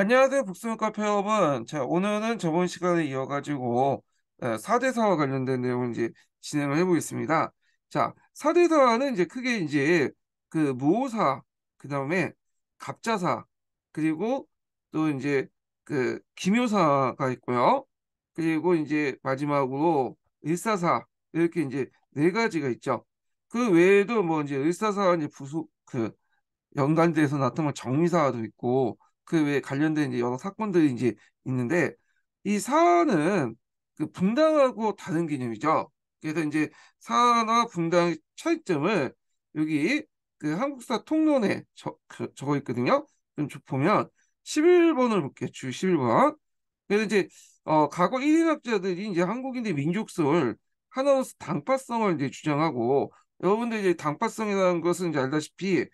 안녕하세요. 복숭아 페업은 자, 오늘은 저번 시간에 이어가지고 4대사와 어, 관련된 내용을 이제 진행을 해보겠습니다. 자, 4대사는 이제 크게 이제 그 모사, 그 다음에 갑자사, 그리고 또 이제 그 기묘사가 있고요. 그리고 이제 마지막으로 일사사, 이렇게 이제 네 가지가 있죠. 그 외에도 뭐 이제 일사사 이제 부속 그 연관돼서 나타난 정리사도 있고 그 외에 관련된 이제 여러 사건들이 이제 있는데 이 사안은 그 분당하고 다른 개념이죠. 그래서 이제 사안과 분당의 차이점을 여기 그 한국사 통론에 저, 그, 적어 있거든요. 좀럼 보면 11번을 볼게요. 주 11번. 그래서 이제 어, 과거 1인 학자들이 이제 한국인의 민족성을 하나로서 당파성을 이제 주장하고 여러분들 이제 당파성이라는 것은 이제 알다시피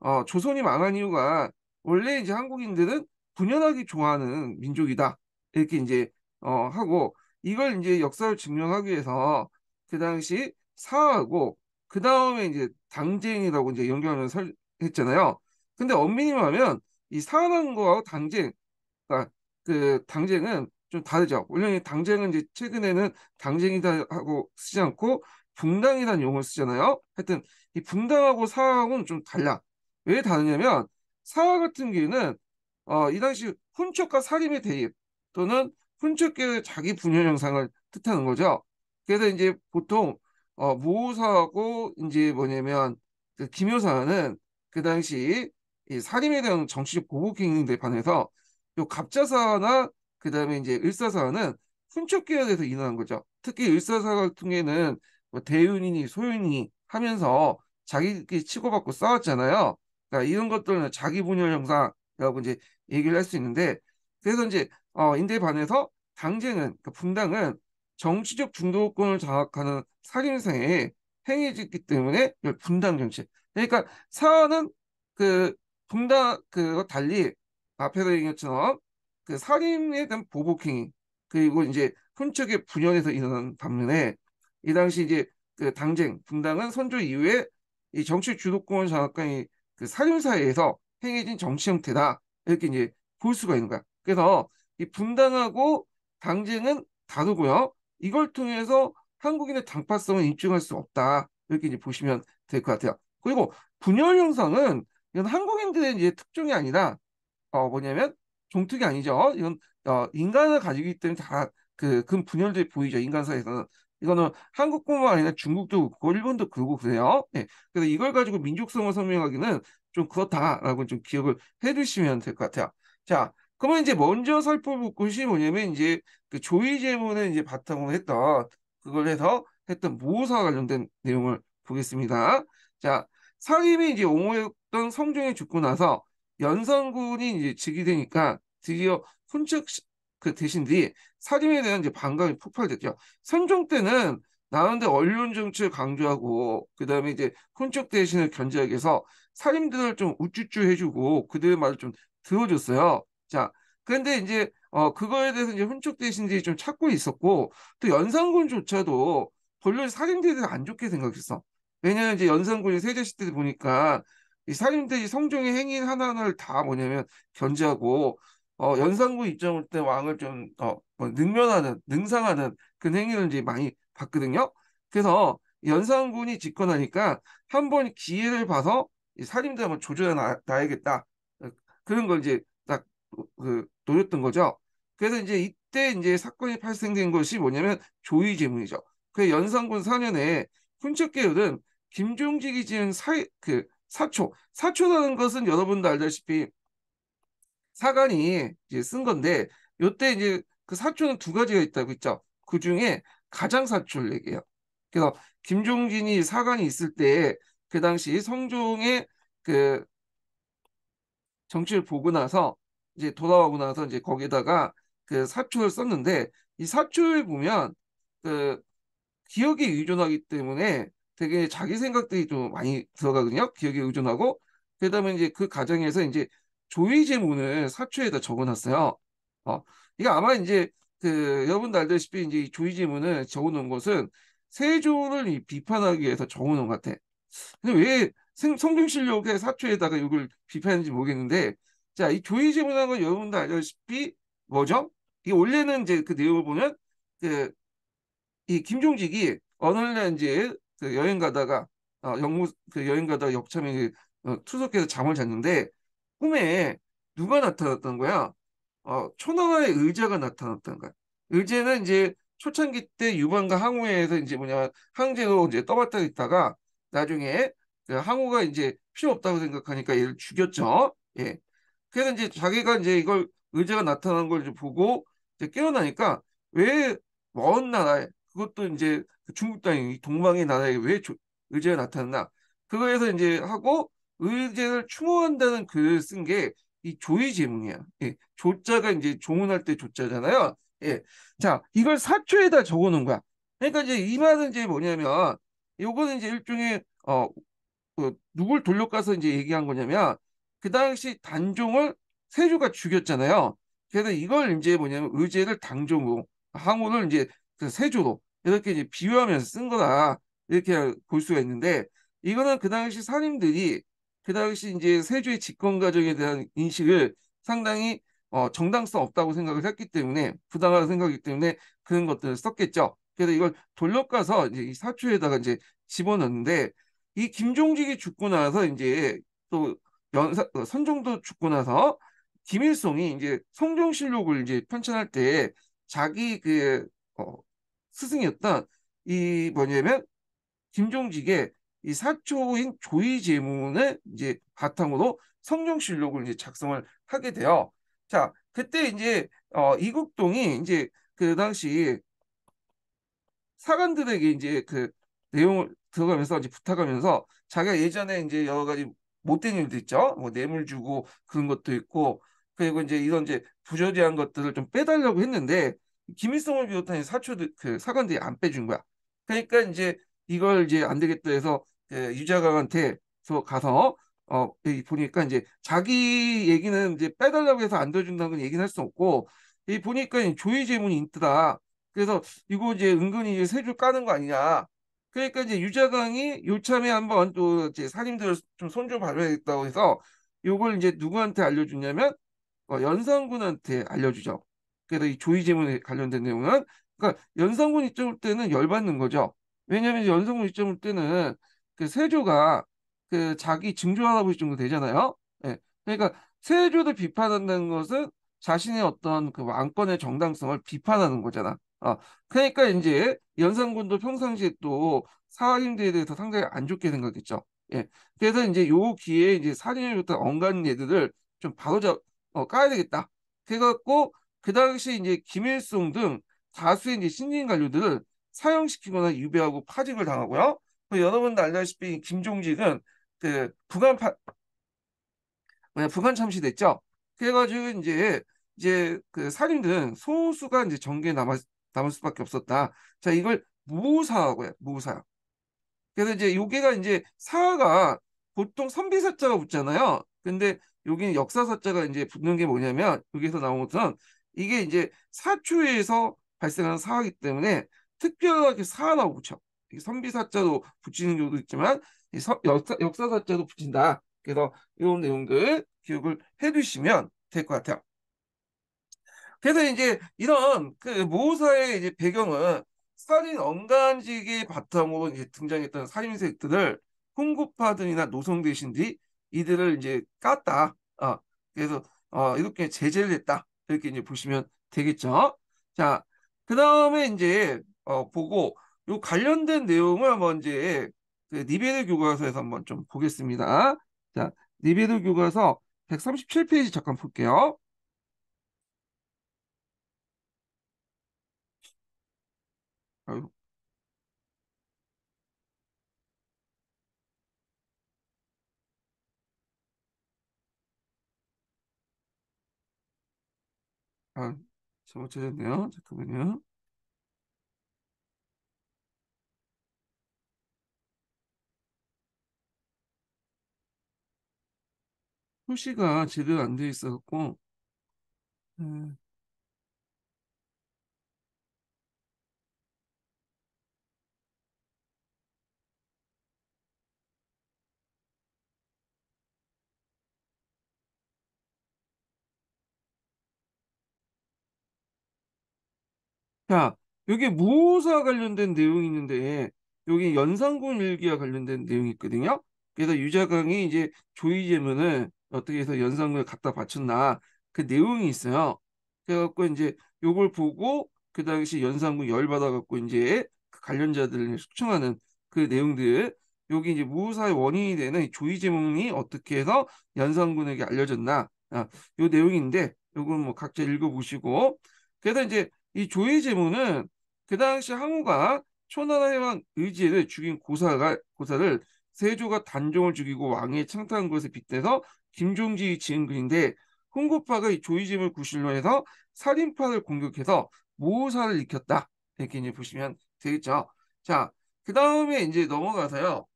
어, 조선이 망한 이유가 원래 이제 한국인들은 분열하기 좋아하는 민족이다 이렇게 이제 어 하고 이걸 이제 역사를 증명하기 위해서 그 당시 사하고 그 다음에 이제 당쟁이라고 이제 연결을 설, 했잖아요. 근데 엄밀히 말하면 이 사안한 거하고 당쟁, 그러니까 그 당쟁은 좀 다르죠. 원래 당쟁은 이제 최근에는 당쟁이다 하고 쓰지 않고 붕당이라는 용어를 쓰잖아요. 하여튼 이 붕당하고 사하고는좀 달라. 왜 다르냐면 사화 같은 경우에는 어, 이 당시 훈척과 사림의 대입 또는 훈척계의 자기 분열 현상을 뜻하는 거죠. 그래서 이제 보통 어, 무호사하고 이제 뭐냐면 그 김효사는 그 당시 이 사림에 대한 정치적 보복행위에 반해서 요 갑자사나 그 다음에 이제 을사사는 훈척계에 대해서 인원한 거죠. 특히 을사사 같은 경우에는 뭐 대윤이니 소윤이 니 하면서 자기끼리 치고받고 싸웠잖아요. 그 이런 것들은 자기 분열 형상이라고 이제 얘기를 할 수 있는데 그래서 이제 어, 인대에 반해서 당쟁은 그러니까 분당은 정치적 중도권을 장악하는 살인사에 행해졌기 때문에 분당 정치. 그러니까 사안은 그 분당 그 달리 앞에서 얘기했 것처럼 그 살인에 대한 보복행위 그리고 이제 혼척의 분열에서 일어난 반면에 이 당시 이제 그 당쟁 분당은 선조 이후에 이 정치 주도권 을 장악한 이그 사륜사회에서 행해진 정치 형태다 이렇게 이제 볼 수가 있는 거야. 그래서 이 분당하고 당쟁은 다르고요. 이걸 통해서 한국인의 당파성을 입증할 수 없다 이렇게 이제 보시면 될 것 같아요. 그리고 분열 형성은 이건 한국인들의 이제 특종이 아니라 어 뭐냐면 종특이 아니죠. 이건 어 인간을 가지기 때문에 다 그금 분열들이 보이죠. 인간사에서는 회 이거는 한국뿐만 아니라 중국도 그렇고 일본도 그러고 그래요. 네. 그래서 이걸 가지고 민족성을 설명하기는 좀 그렇다라고 좀 기억을 해두시면 될 것 같아요. 자, 그러면 이제 먼저 살펴볼 것이 뭐냐면 이제 그 조이 제문을 이제 바탕으로 했던 그걸 해서 했던 모사와 관련된 내용을 보겠습니다. 자, 사림이 이제 옹호했던 성종이 죽고 나서 연산군이 이제 즉위 되니까 드디어 훈착 그대신뒤 사림에 대한 이제 반감이 폭발됐죠. 선종 때는 나름대 언론 정치를 강조하고 그다음에 이제 훈적 대신을 견제하기 위해서 사림들을 좀 우쭈쭈 해주고 그들의 말을 좀 들어줬어요. 자 그런데 이제 어 그거에 대해서 이제 혼적 대신들이 좀 찾고 있었고 또 연산군조차도 본래 사림들에 대해서 안 좋게 생각했어. 왜냐하면 이제 연산군이 세제시 대 보니까 이 사림들이 성종의 행인 하나하나를 다 뭐냐면 견제하고 어, 연산군 입장 올때 왕을 좀 어, 뭐 능면하는 능상하는 그런 행위를 이제 많이 봤거든요. 그래서 연산군이 집권하니까 한 번 기회를 봐서 살림도 한번 조져야 나, 야겠다 어, 그런 걸 이제 딱 그, 노렸던 거죠. 그래서 이제 이때 이제 사건이 발생된 것이 뭐냐면 조의제문이죠. 그 연산군 4년에 훈척계열은 김종직이 지은 사, 그 사초, 사초라는 것은 여러분도 알다시피 사관이 이제 쓴 건데 요때 이제 그 사초는 두 가지가 있다고 했죠. 그 중에 가장 사초를 얘기해요. 네 그래서 김종진이 사관이 있을 때그 당시 성종의 그 정치를 보고 나서 이제 돌아오고 나서 이제 거기다가 그 사초를 썼는데 이 사초에 보면 그 기억에 의존하기 때문에 되게 자기 생각들이 좀 많이 들어가거든요. 기억에 의존하고 그다음에 이제 그 과정에서 이제 조의 제문을 사초에다 적어놨어요. 어, 이게 아마 이제 그 여러분도 알다시피 이제 조의 제문을 적어놓은 것은 세조를 비판하기 위해서 적어놓은 것 같아. 근데 왜 성종실록의 사초에다가 이걸 비판하는지 모르겠는데 자 이 조의 제문이라는 건 여러분도 알다시피 뭐죠? 이게 원래는 이제 그 내용을 보면 그 이 김종직이 어느 날 이제 그 여행 가다가 어, 영무 그 여행 가다가 역참에 그, 어, 투석해서 잠을 잤는데 꿈에 누가 나타났던 거야? 어, 초나라의 의자가 나타났던 거야. 의제는 이제 초창기 때 유방과 항우에서 이제 뭐냐 항제로 이제 떠받쳐 있다가 나중에 그 항우가 이제 필요 없다고 생각하니까 얘를 죽였죠. 예. 그래서 이제 자기가 이제 이걸 의제가 나타난 걸 이제 보고 이제 깨어나니까 왜 먼 나라에 그것도 이제 그 중국 땅이 동방의 나라에 왜 의제가 나타났나 그거에서 이제 하고 의제를 추모한다는 글을 쓴 게 이 조의 제목이야. 예. 조자가 이제 조문할 때 조자잖아요. 예. 자, 이걸 사초에다 적어 놓은 거야. 그러니까 이제 이 말은 이제 뭐냐면 요거는 이제 일종의 어, 어 누굴 돌려가서 이제 얘기한 거냐면 그 당시 단종을 세조가 죽였잖아요. 그래서 이걸 이제 뭐냐면 의제를 당종으로 항우를 이제 그 세조로 이렇게 이제 비유하면서 쓴 거다 이렇게 볼 수가 있는데 이거는 그 당시 사림들이 그 당시 이제 세조의 집권 가정에 대한 인식을 상당히 어, 정당성 없다고 생각을 했기 때문에 부당하다 생각이기 때문에 그런 것들을 썼겠죠. 그래서 이걸 돌려가서 이제 이 사초에다가 이제 집어넣는데 이 김종직이 죽고 나서 이제 또 연사 그 선종도 죽고 나서 김일성이 이제 성종실록을 이제 편찬할 때 자기 그 어, 스승이었던 이 뭐냐면 김종직의 이 사초인 조의 제문을 이제 바탕으로 성경실록을 이제 작성을 하게 돼요. 자, 그때 이제 어, 이국동이 이제 그 당시 사관들에게 이제 그 내용을 들어가면서 이제 부탁하면서 자기가 예전에 이제 여러 가지 못된 일도 있죠. 뭐 뇌물 주고 그런 것도 있고 그리고 이제 이런 이제 부조리한 것들을 좀 빼달라고 했는데 김일성을 비롯한 사초들 그 사관들이 안 빼준 거야. 그러니까 이제 이걸 이제 안 되겠다 해서 예, 유자강한테 가서 어, 보니까 이제 자기 얘기는 이제 빼달라고 해서 안 들어준다는 건 얘기는 할 수 없고, 이 보니까 조의 제문이 있더라 그래서 이거 이제 은근히 이제 세줄 까는 거 아니냐. 그러니까 이제 유자강이 요참에 한번 또 이제 사님들 좀손좀 봐줘야겠다고 해서 요걸 이제 누구한테 알려주냐면 어, 연산군한테 알려주죠. 그래서 이 조의 제문에 관련된 내용은 그러니까 연산군 입장일 때는 열받는 거죠. 왜냐하면 연산군 입장일 때는 그 세조가 그 자기 증조 하아보지 정도 되잖아요. 예. 그러니까 세조를 비판한다는 것은 자신의 어떤 그 왕권의 정당성을 비판하는 거잖아. 어, 그러니까 이제 연산군도 평상시에 또사림들에 대해서 상당히 안 좋게 생각했죠. 예. 그래서 이제 요 기회에 이제 사림이부터 엉간 얘들을 좀 바로잡, 어, 까야 되겠다. 그래갖고 그 당시 이제 김일성 등 다수의 이제 신진 관료들을 사형시키거나 유배하고 파직을 당하고요. 그 여러분도 알다시피 김종직은 그 북한 파, 뭐냐 북한 참시됐죠. 그래가지고 이제 이제 그 살인 은 소수가 이제 정계에 남아 남을 수밖에 없었다. 자 이걸 무사하고 요 무사. 그래서 이제 요게가 이제 사가 보통 선비사자가 붙잖아요. 근데 여기는 역사사자가 이제 붙는 게 뭐냐면 여기서 나온 것은 이게 이제 사초에서 발생하는 사화기 때문에 특별하게 사라고 붙여. 선비사자도 붙이는 경우도 있지만 서, 역사, 역사사자도 붙인다. 그래서 이런 내용들 기억을 해두시면 될 것 같아요. 그래서 이제 이런 그 모사의 이제 배경은 살인 언간지기 바탕으로 이제 등장했던 살인색들을 홍구파들이나 노성 대신들이 이들을 이제 깠다. 어, 그래서 어, 이렇게 제재를 했다. 이렇게 이제 보시면 되겠죠. 자, 그 다음에 이제 어, 보고 요 관련된 내용을 먼저 이제 그 니베르 교과서에서 한번 좀 보겠습니다. 자, 니베드 교과서 137페이지 잠깐 볼게요. 아유. 아, 잘못 찾았네요. 잠깐만요. 표시가 제대로 안 돼 있어갖고 네. 자, 여기 무사 관련된 내용이 있는데 여기 연산군 일기와 관련된 내용이 있거든요. 그래서 유자강이 이제 조이제문을 어떻게 해서 연산군을 갖다 바쳤나 그 내용이 있어요. 그래갖고 이제 요걸 보고 그 당시 연산군 열받아갖고 이제 그 관련자들을 숙청하는 그 내용들 여기 이제 무사의 원인이 되는 조이 제목이 어떻게 해서 연산군에게 알려졌나 아, 요 내용인데 요건 뭐 각자 읽어보시고 그래서 이제 이 조이 제목은 그 당시 항우가 초나라에 만 의지를 죽인 고사가 고사를 세조가 단종을 죽이고 왕의 창탄한 것에 빗대서 김종지 지은근인데홍고파의 조이짐을 구실로 해서 살인파를 공격해서 모사를 호 익혔다. 이렇게 이제 보시면 되겠죠. 자, 그 다음에 이제 넘어가서요.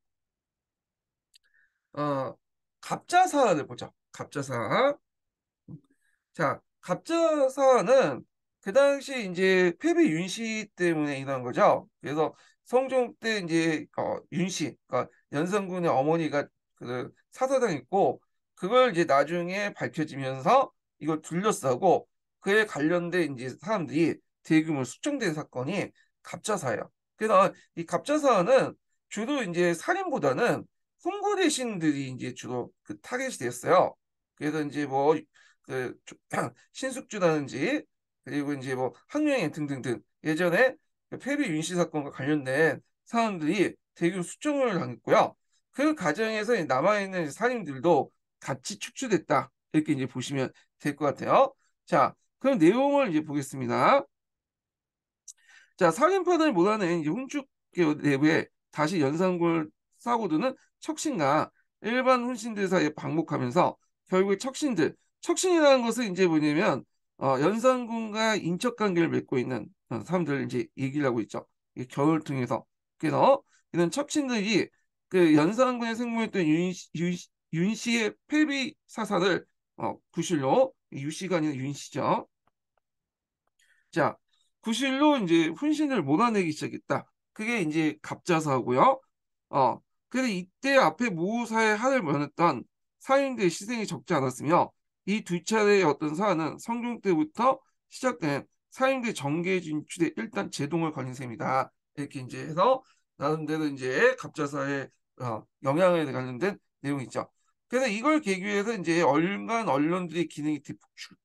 어, 갑자사안을 보죠. 갑자사안. 자, 갑자사안은 그 당시 이제 패배 윤씨 때문에 일어난 거죠. 그래서 성종 때 이제 어, 윤씨, 그러니까 연산군의 어머니가 그 사사당했고 그걸 이제 나중에 밝혀지면서 이걸 둘러싸고 그에 관련된 이제 사람들이 대규모 숙청된 사건이 갑자사예요. 그래서 이 갑자사는 주로 이제 살인보다는 훈구 대신들이 이제 주로 그 타겟이 됐어요. 그래서 이제 뭐 그 신숙주라든지 그리고 이제 뭐 학명행 등등등 예전에 그 페비 윤씨 사건과 관련된 사람들이 대규모 숙청을 당했고요. 그 과정에서 남아있는 살인들도 같이 축소됐다 이렇게 이제 보시면 될 것 같아요. 자, 그럼 내용을 이제 보겠습니다. 자, 상인파들 보다는 이제 훈축 내부에 다시 연산골 사고도는 척신과 일반 훈신들 사이에 반복하면서 결국 척신들, 척신이라는 것은 이제 뭐냐면 어, 연산군과 인척 관계를 맺고 있는 어, 사람들 이제 얘기를 하고 있죠. 겨울 통해서 그래서 이런 척신들이 그 연산군의 생물했던 유인, 윤 씨의 펠비 사사를 어, 구실로 유 씨가 아니라 윤 씨죠. 자, 구실로 이제 훈신을 몰아내기 시작했다. 그게 이제 갑자사고요. 어, 그런데 이때 앞에 모사의 한을 면했던 사인들의 시생이 적지 않았으며 이 두 차례의 어떤 사안은 성종 때부터 시작된 사인들 정계 진출에 일단 제동을 걸린 셈이다. 이렇게 이제 해서 나름대로 이제 갑자사의 어, 영향에 관련된 내용이 있죠. 그래서 이걸 계기해서 이제 얼간 언론들의 기능이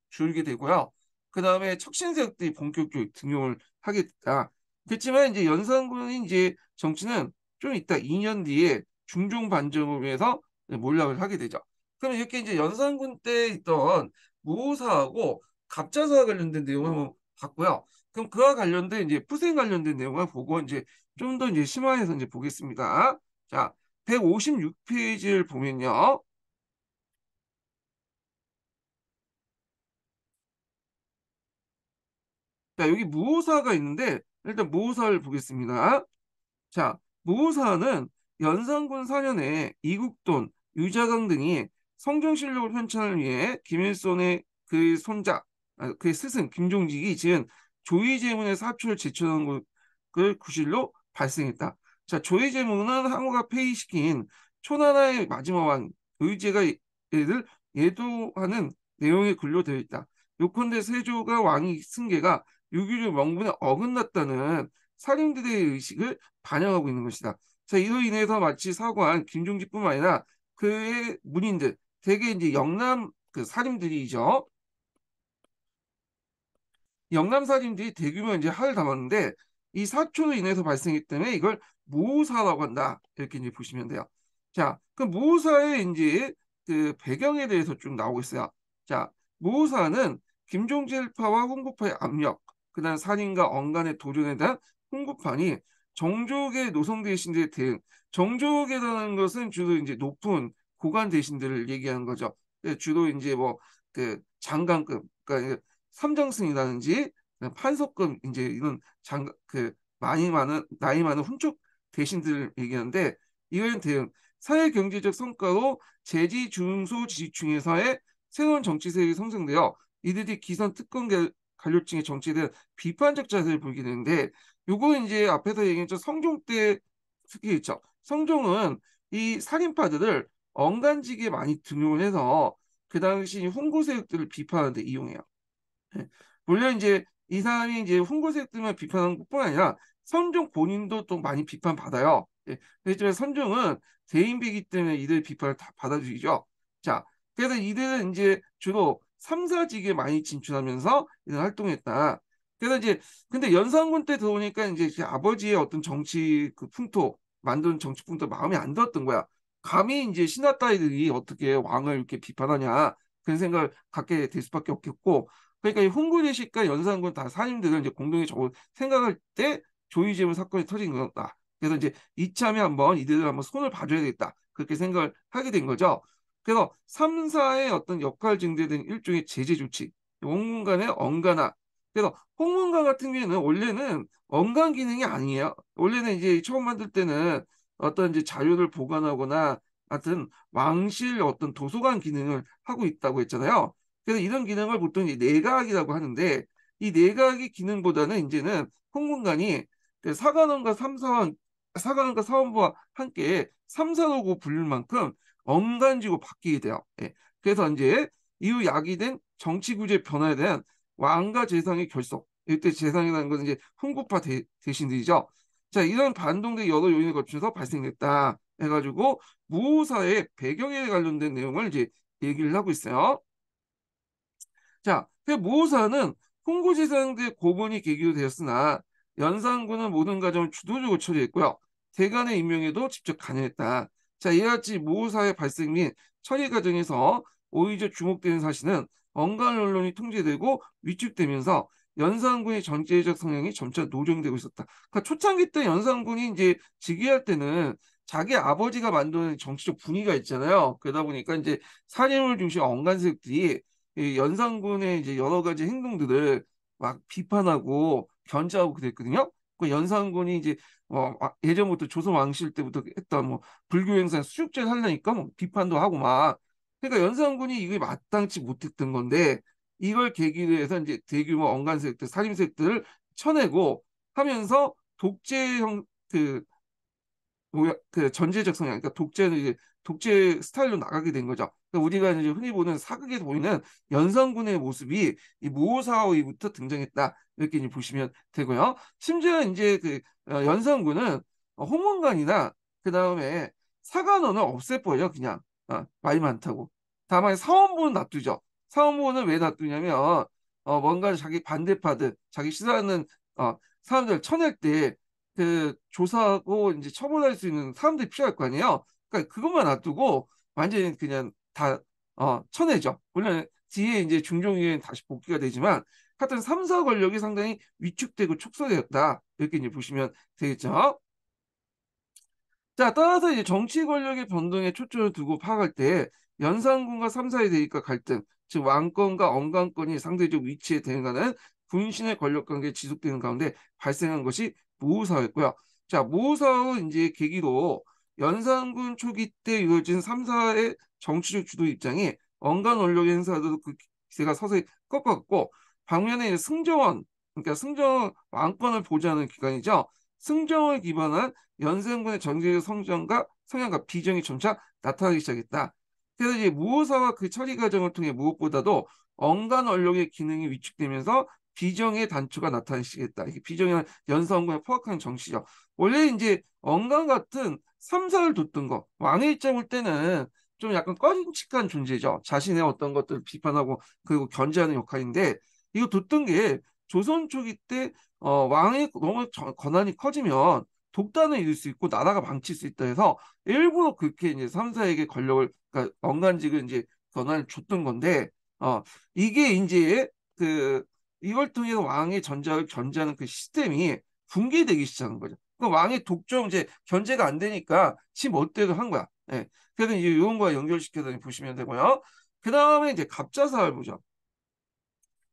줄게 되고요. 그 다음에 척신세력들이 본격적으로 등용을 하게 됐다. 그렇지만 이제 연산군인 이제 정치는 좀 이따 2년 뒤에 중종 반정을 위해서 몰락을 하게 되죠. 그럼 이렇게 이제 연산군 때 있던 무사하고 갑자사와 관련된 내용을 한번 봤고요. 그럼 그와 관련된 이제 푸생 관련된 내용을 보고 이제 좀 더 이제 심화해서 이제 보겠습니다. 자, 156페이지를 보면요. 자, 여기 무호사가 있는데 일단 무호사를 보겠습니다. 자, 무사는 연산군 4년에 이국돈, 유자강 등이 성종실록 편찬을 위해 김일성의 그 손자, 아, 그의 스승 김종직이 지은 조의제문의 사초를 제출한 것을 구실로 발생했다. 자, 조의제문은 항우가 폐위시킨 초나라의 마지막 왕 조의제가 얘를 예도하는 내용이 근로되어 있다. 요컨대 세조가 왕이 승계가 유교적 명분에 어긋났다는 살인들의 의식을 반영하고 있는 것이다. 자, 이로 인해서 마치 사관 김종직뿐만 아니라 그의 문인들, 대개 이제 영남 그 사림들이죠. 영남 사림들이 대규모 이제 하를 담았는데 이 사초로 인해서 발생했기 때문에 이걸 모사라고 한다. 이렇게 이제 보시면 돼요. 자, 그 모사의 이제 그 배경에 대해서 좀 나오고 있어요. 자, 모사는 김종질파와 홍구파의 압력, 그다음 산인과 언간의 도전에 대한 홍구판이 정조계 노성 대신들 대응. 정조계라는 것은 주로 이제 높은 고관 대신들을 얘기하는 거죠. 예, 주로 이제 뭐그 장관급, 그러니까 삼장승이라든지 판석급 이제 이런 장그 많이 많은 나이 많은 훈족 대신들을 얘기하는데 이거는 대응 사회 경제적 성과로 재지 중소 지지층에서의 새로운 정치세력이 성장되어 이들이 기선 특권 관료층의정치에 대한 비판적 자세를 보이게 되는데 요거 이제 앞에서 얘기했죠 성종 때 특히 있죠 성종은 이 살인파들을 엉간지게 많이 등용을 해서 그 당시 홍구 세력들을 비판하는 데 이용해요. 예. 물론 이제 이 사람이 이제 훈구 세력들만 비판하는 것 뿐 아니라 성종 본인도 또 많이 비판받아요. 예. 그렇지만 성종은 대인배이기 때문에 이들 비판을 다 받아들이죠. 자, 그래서 이들은 이제 주로 3사직에 많이 진출하면서 이런 활동했다. 그래서 이제 근데 연산군 때 들어오니까 이제 아버지의 어떤 정치 그 풍토 만든 정치 풍토 마음에 안 들었던 거야. 감히 이제 신하 따위들이 어떻게 왕을 이렇게 비판하냐 그런 생각을 갖게 될 수밖에 없겠고 그러니까 이훈군대식과 연산군 다 사님들은 이제 공동의 적을 생각할 때 조이재문 사건이 터진 거다. 그래서 이제 이참에 한번 이들을 한번 손을 봐줘야 되 겠다 그렇게 생각을 하게 된 거죠. 그래서 삼사의 어떤 역할 증대된 일종의 제재 조치, 원문 간의 언가나 그래서 홍문관 같은 경우에는 원래는 언간 기능이 아니에요. 원래는 이제 처음 만들 때는 어떤 이제 자료를 보관하거나 같은 왕실 어떤 도서관 기능을 하고 있다고 했잖아요. 그래서 이런 기능을 보통 이제 내각이라고 하는데 이 내각의 기능보다는 이제는 홍문관이 그 사관원과 삼사원 사관원과 사원부와 함께 삼사로고 불릴 만큼 엄간지고 바뀌게 돼요. 예. 그래서 이제 이후 야기된 정치 구제 변화에 대한 왕과 재상의 결속. 이때 재상이라는 것은 이제 훈구파 대, 신들이죠 자, 이런 반동대 여러 요인에 거쳐서 발생됐다. 해가지고 무사의 배경에 관련된 내용을 이제 얘기를 하고 있어요. 자, 그 모사는 홍고지상대 고문이 계기로 되었으나 연산군은 모든 과정을 주도적으로 처리했고요. 대간의 임명에도 직접 관여했다. 자, 이와 같이 모사의 호 발생 및 처리 과정에서 오히려 주목되는 사실은 언간 언론이 통제되고 위축되면서 연산군의 전제적 성향이 점차 노정되고 있었다. 그러니까 초창기 때 연산군이 이제 즉위할 때는 자기 아버지가 만드는 정치적 분위기가 있잖아요. 그러다 보니까 이제 사림을 중심 언간 세력들이 연산군의 이제 여러 가지 행동들을 막 비판하고 견제하고 그랬거든요. 그 연산군이 이제 어, 아, 예전부터 조선 왕실 때부터 했던 뭐 불교 행사 수육제를 하려니까 뭐 비판도 하고 막 그러니까 연산군이 이게 마땅치 못했던 건데 이걸 계기로 해서 이제 대규모 언간 세력들 살림 세력들을 쳐내고 하면서 독재 형그 뭐야 그 전제적 성향 그러니까 독재는 이제 독재 스타일로 나가게 된 거죠. 그러니까 우리가 이제 흔히 보는 사극에 보이는 연산군의 모습이 이 모호사오이부터 등장했다. 이렇게 이제 보시면 되고요. 심지어 이제 그 어, 연산군은 홍문관이나 그 다음에 사관원을 없애버려요. 그냥 어, 말이 많다고. 다만 사원부는 놔두죠. 사원부는 왜 놔두냐면 어, 뭔가 자기 반대파들, 자기 싫어하는 어, 사람들 쳐낼 때그 조사하고 이제 처벌할 수 있는 사람들이 필요할 거 아니에요. 그러니까 그것만 놔두고 완전히 그냥 다 어, 쳐내죠. 물론 뒤에 이제 중종이엔 다시 복귀가 되지만 하여튼 3, 사 권력이 상당히 위축되고 축소되었다. 이렇게 이제 보시면 되겠죠. 자, 따라서 이제 정치 권력의 변동에 초점을 두고 파악할 때 연산군과 3, 사의 대립과 갈등, 즉 왕권과 언강권이 상대적 위치에 대응하는 군신의 권력 관계 지속되는 가운데 발생한 것이 모우사였고요. 자, 모우사의 이제 계기로 연산군 초기 때이어진 삼사의 정치적 주도 입장이 언간 원력 행사도 들그 기세가 서서히 꺾었고 방면에 승정원 그러니까 승정원 왕권을 보장하는 기관이죠. 승정을 기반한 연산군의 정치적 성장과 성향과 비정이 점차 나타나기 시작했다. 그래서 이제 무호사와 그 처리 과정을 통해 무엇보다도 언간 원력의 기능이 위축되면서 비정의 단초가 나타나시겠다 이게 비정의 연산군의 포악한 정치죠. 원래 이제 언간 같은 삼사를 뒀던 거 왕의 입장 일 때는 좀 약간 꺼림칙한 존재죠. 자신의 어떤 것들을 비판하고 그리고 견제하는 역할인데 이거 뒀던 게 조선 초기 때 어, 왕의 너무 권한이 커지면 독단을 이룰 수 있고 나라가 망칠 수 있다 해서 일부러 그렇게 이제 삼사에게 권력을 그러니까 언간직을 이제 권한을 줬던 건데 어 이게 이제 그 이걸 통해서 왕의 전작을 견제하는 그 시스템이 붕괴되기 시작한 거죠. 그 왕의 독점 이제 견제가 안 되니까 지 멋대로 한 거야. 예. 그래서 이제 요원과 연결시켜서 보시면 되고요. 그 다음에 이제 갑자사를 보죠.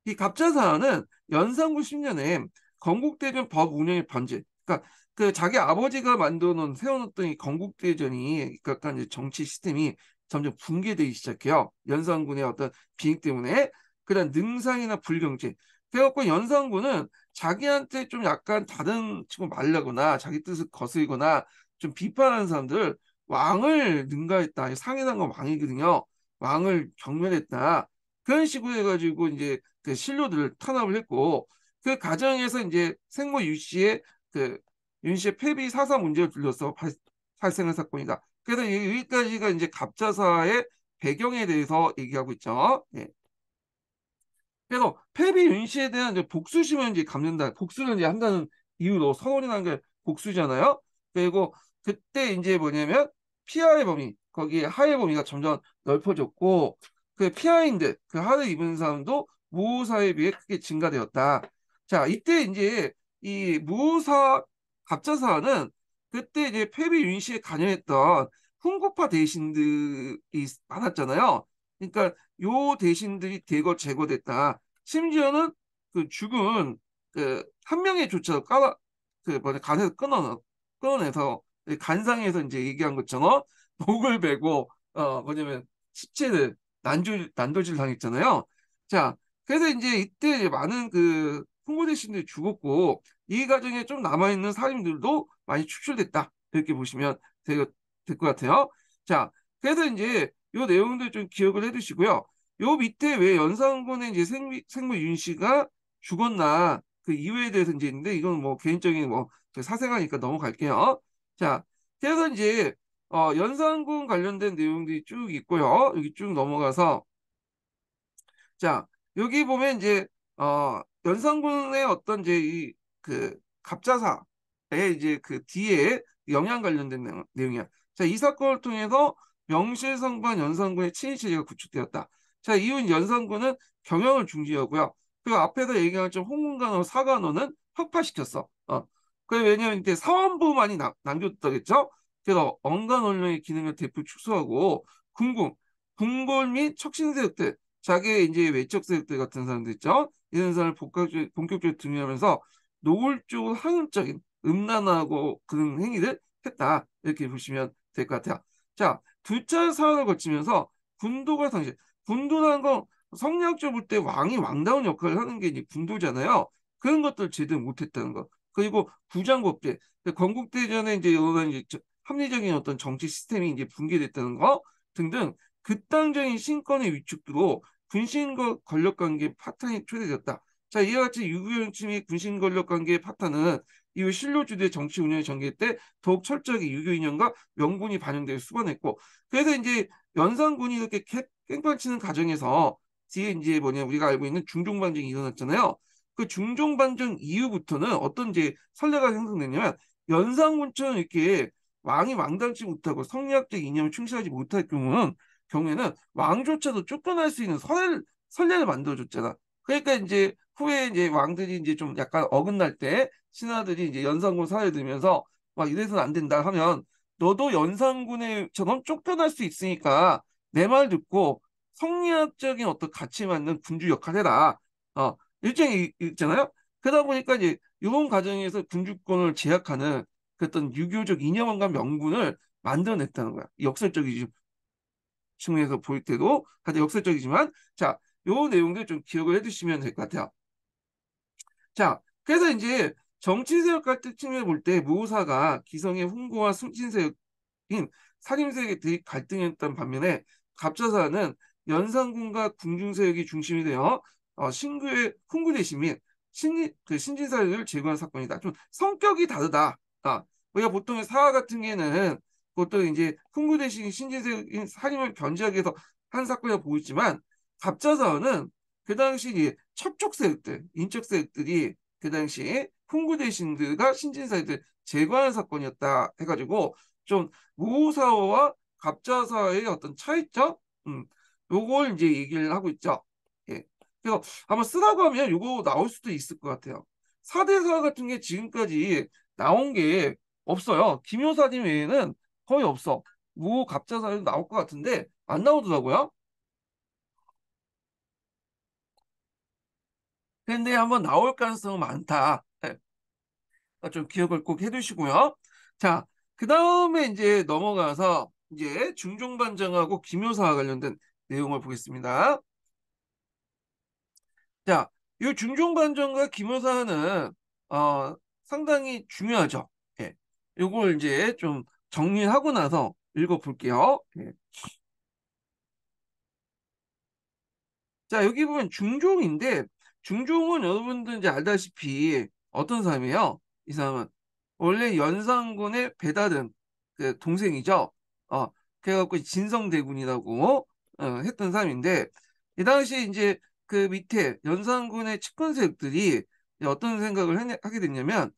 이 갑자사는 연산구 10년에 건국대전 법 운영의 반제. 그러니까 그 자기 아버지가 만들어놓은 세워놓던 이 건국대전이 약간 그러니까 이제 정치 시스템이 점점 붕괴되기 시작해요. 연산군의 어떤 비행 때문에 그다음 능상이나 불경제 그래갖고 연산군은 자기한테 좀 약간 다른 친구 말려거나 자기 뜻을 거스리거나좀 비판하는 사람들 왕을 능가했다 상해난 건 왕이거든요 왕을 경멸했다 그런 식으로 해가지고 이제 그 신료들을 탄압을 했고 그가정에서 이제 생모유 씨의 그윤 씨의 폐비 사사 문제를 둘러서 발, 생한 사건이다. 그래서 여기까지가 이제 갑자사의 배경에 대해서 얘기하고 있죠. 예. 그래서 패비 윤씨에 대한 이제 복수심을 이제 갚는다 복수를 이제 한다는 이유로 서원이라는게 복수잖아요. 그리고 그때 이제 뭐냐면 피아의 범위, 거기에 하의 범위가 점점 넓어졌고 그 피아인들, 그 하를 입은 사람도 무사에 호 비해 크게 증가되었다. 자, 이때 이제 이 무사 호 갑자사는 그때 이제 패비 윤씨에 관여했던 훈국파 대신들이 많았잖아요. 그러니까 요 대신들이 대거 제거됐다. 심지어는 그 죽은 그 한 명의조차 도 까라 그 뭐냐 간에서 끊어 끊어내서 간상에서 이제 얘기한 것처럼 목을 베고 어 뭐냐면 시체를 난조 난도질 당했잖아요. 자 그래서 이제 이때 많은 그 풍고 대신들이 죽었고 이 과정에 좀 남아 있는 사람들도 많이 축출됐다 이렇게 보시면 될 것 같아요. 자 그래서 이제 요 내용들 좀 기억을 해 두시고요. 요 밑에 왜 연산군의 이제 생 생물 윤 씨가 죽었나 그 이유에 대해서 이제 있는데 이건 뭐 개인적인 뭐 사생하니까 넘어갈게요. 자, 그래서 이제 어, 연산군 관련된 내용들이 쭉 있고요. 여기 쭉 넘어가서 자 여기 보면 이제 어, 연산군의 어떤 이제 이그 갑자사의 이제 그 뒤에 영향 관련된 내용, 이야자 이 사건을 통해서 명실상부한 연산군의 친일체제가 구축되었다. 자, 이후 연산군은 경영을 중지하고요. 그리고 앞에서 얘기한 좀 홍문관으로 사관원은 혁파시켰어. 어. 그래 왜냐면 이때 사원부만이 남겨뒀다겠죠. 그래서 언간원령의 기능을 대표 축소하고 궁궁, 궁궐 및 척신세력들, 자기의 이제 외척세력들 같은 사람들 있죠. 이런 사람을 본격적 본격적으로 등용하면서 노골적으로 항일적인 음란하고 그런 행위를 했다. 이렇게 보시면 될 것 같아요. 자, 불찰 사원을 거치면서 군도가 당시 군도라는 건 성리학적으로 볼 때 왕이 왕다운 역할을 하는 게 이제 군도잖아요. 그런 것들을 제대로 못했다는 거. 그리고 구장법제, 건국대전에 이제 여러 이제 합리적인 어떤 정치 시스템이 이제 붕괴됐다는 거 등등 극단적인 신권의 위축으로 군신과 권력 관계 파탄이 초래되었다. 자, 이와 같이 유교 정침및 군신 권력 관계의 파탄은 이후 신료주들의 정치 운영의 전개 때 더욱 철저하게 유교 인연과 명군이 반영될 수반했고 그래서 이제 연산군이 이렇게 깽판치는 과정에서 뒤에 이제 뭐냐 우리가 알고 있는 중종 반정이 일어났잖아요. 그 중종 반정 이후부터는 어떤 이제 선례가 형성되냐면 연산군처럼 이렇게 왕이 왕답지 못하고 성리학적 이념을 충실하지 못할 경우는 경우에는 왕조차도 쫓겨날 수 있는 선례를 선례를 만들어줬잖아. 그러니까 이제 후에 이제 왕들이 이제 좀 약간 어긋날 때 신하들이 이제 연산군 사회에 들면서 막 이래서는 안 된다 하면 너도 연산군에처럼 쫓겨날 수 있으니까 내 말 듣고 성리학적인 어떤 가치 맞는 군주 역할해라. 어, 일종이 있잖아요. 그러다 보니까 이제 이런 과정에서 군주권을 제약하는 그랬던 유교적 이념과 명군을 만들어냈다는 거야. 역설적이지 측면에서 볼 때도 가장 역설적이지만 자, 요 내용들 좀 기억을 해두시면 될 것 같아요. 자, 그래서 이제 정치세력 갈등 측면을볼 때 무우사가 기성의 훈구와 승진세력인 사림세력의 갈등이었던 반면에 갑자사는 연산군과 궁중세력이 중심이 되어 어, 신구의 훈구 대신 및 신, 그 신진사를 제거한 사건이다. 좀 성격이 다르다. 아, 우리가 보통의 사화 같은 경우에는 보통 도 이제 훈구 대신 신진세인 력 사림을 견제하기 위해서 한 사건이라고 보이지만 갑자사는 그 당시 첩촉 세력들, 인척 세력들이 그 당시 에 풍구대신드가 신진사에들 제거하는 사건이었다 해가지고 좀 무사와 갑자사의 어떤 차이점 음, 요걸 이제 얘기를 하고 있죠. 예. 그래서 아마 쓰라고 하면 요거 나올 수도 있을 것 같아요. 사대사 같은 게 지금까지 나온 게 없어요. 김효사님 외에는 거의 없어. 무 갑자사에도 나올 것 같은데 안 나오더라고요. 근데 한번 나올 가능성은 많다. 아, 좀 기억을 꼭 해두시고요. 자, 그 다음에 이제 넘어가서 이제 중종반정하고 기묘사와 관련된 내용을 보겠습니다. 자, 이중종반정과 기묘사는 어, 상당히 중요하죠. 예. 요걸 이제 좀 정리하고 나서 읽어볼게요. 예. 자, 여기 보면 중종인데, 중종은 여러분들 이제 알다시피 어떤 사람이에요? 이 사람은 원래 연산군의 배달은그 동생이죠. 어, 그래갖고 진성대군이라고 어, 했던 사람인데 이 당시 이제 그 밑에 연산군의 측근 세력들이 어떤 생각을 했 하게 됐냐면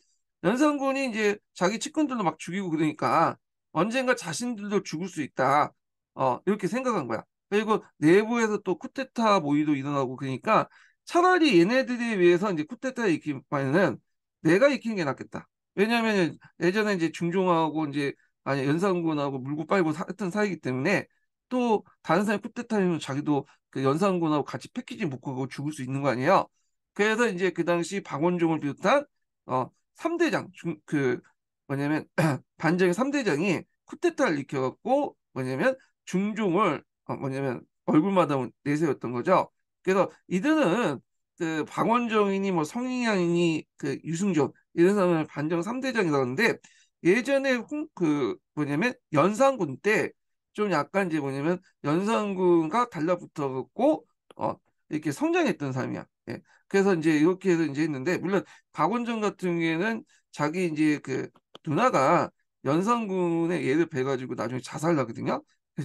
연산군이 이제 자기 측근들도 막 죽이고 그러니까 언젠가 자신들도 죽을 수 있다. 어, 이렇게 생각한 거야. 그리고 내부에서 또 쿠데타 모의도 일어나고 그러니까 차라리 얘네들에 의해서 이제 쿠데타에 있기 바에는 내가 익히는 게 낫겠다. 왜냐하면 예전에 이제 중종하고 이제 아니 연산군하고 물고 빨고 사, 했던 사이기 때문에 또 다른 사람이 쿠데타이면 자기도 그 연산군하고 같이 패키지 묶고 죽을 수 있는 거 아니에요. 그래서 이제 그 당시 박원종을 비롯한 어 3대장 중, 그 뭐냐면 반정의 3대장이 쿠데타를 일으켜갖고 뭐냐면 중종을 어, 뭐냐면 얼굴마다 내세웠던 거죠. 그래서 이들은 그방원정이니뭐 성인양이니 그 유승조 이런 사람을 반정 3대장이 라는데 예전에 홍, 그 뭐냐면 연산군 때 좀 약간 이제 뭐냐면 연산군과 달라붙었고 어 이렇게 성장했던 사람이야. 예. 그래서 이제 이렇게 해서 이제 했는데 물론 박원정 같은 경우에는 자기 이제 그 누나가 연산군의 예를 베가지고 나중에 자살하거든요.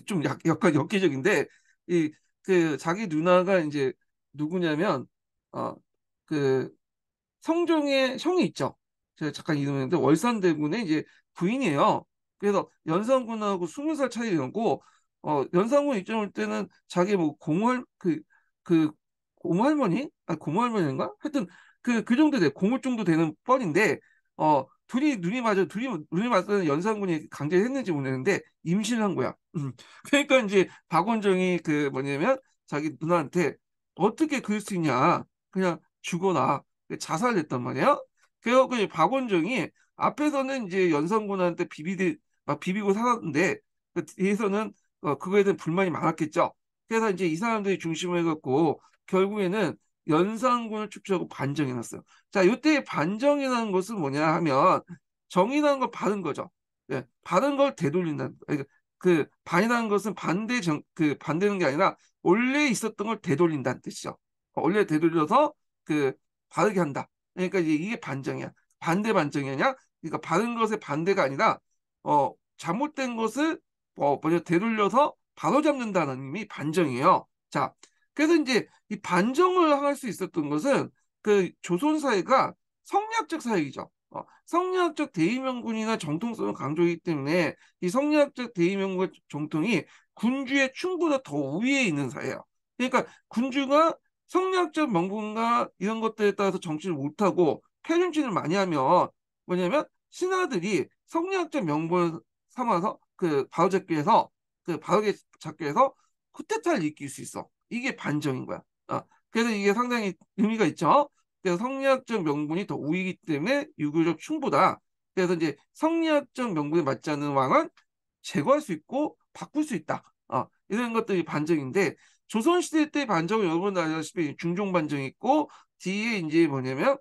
좀 약, 약간 역기적인데 이 그 자기 누나가 이제 누구냐면 어, 그 성종의 형이 있죠. 제가 잠깐 이동했는데 월산대군의 이제 부인이에요. 그래서 연산군하고 스무 살 차이 연고 어 연산군 입장일 때는 자기 뭐 공할 그 그 고모할머니 그 아 고모할머니인가 하여튼 그그 그 정도 돼공모 정도 되는 뻔인데 어 둘이 눈이 맞아 둘이 눈이 맞아서 연산군이 강제했는지 모르는데 임신한 거야. 음. 그러니까 이제 박원정이 그 뭐냐면 자기 누나한테 어떻게 그럴 수 있냐 그냥 죽어나 자살했단 말이야. 그래갖 박원종이 앞에서는 이제 연산군한테 비비디 막 비비고 살았는데 그 뒤에서는 어, 그거에 대한 불만이 많았겠죠. 그래서 이제 이 사람들이 중심을 갖고 결국에는 연산군을 축제하고 반정해놨어요. 자, 이때 반정이라는 것은 뭐냐 하면 정이라는 걸 받은 거죠. 예, 받은 걸 되돌린다는 거. 그러그 그러니까 반이라는 것은 반대 정, 그 반대는 게 아니라 원래 있었던 걸 되돌린다는 뜻이죠. 그러니까 원래 되돌려서 그 바르게 한다. 그러니까 이게 반정이야. 반대 반정이냐? 그러니까 바른 것의 반대가 아니라 어 잘못된 것을 어 먼저 되돌려서 바로 잡는다는 의미 반정이에요. 자, 그래서 이제 이 반정을 할 수 있었던 것은 그 조선 사회가 성리학적 사회이죠. 어, 성리학적 대의명군이나 정통성을 강조하기 때문에 이 성리학적 대의명군 정통이 군주의 충보다 더 위에 있는 사회예요. 그러니까 군주가 성리학적 명분과 이런 것들에 따라서 정치를 못하고 폐준치를 많이 하면 뭐냐면 신하들이 성리학적 명분을 삼아서 그 바로 잡기에서 그 바로 잡기에서 쿠데타를 이길 수 있어. 이게 반정인 거야. 아, 그래서 이게 상당히 의미가 있죠. 그래서 성리학적 명분이 더 우위이기 때문에 유교적 충보다. 그래서 이제 성리학적 명분에 맞지 않는 왕은 제거할 수 있고 바꿀 수 있다. 아, 이런 것들이 반정인데 조선시대 때 반정은 여러분 아시다시피 중종 반정이 있고 뒤에 이제 뭐냐면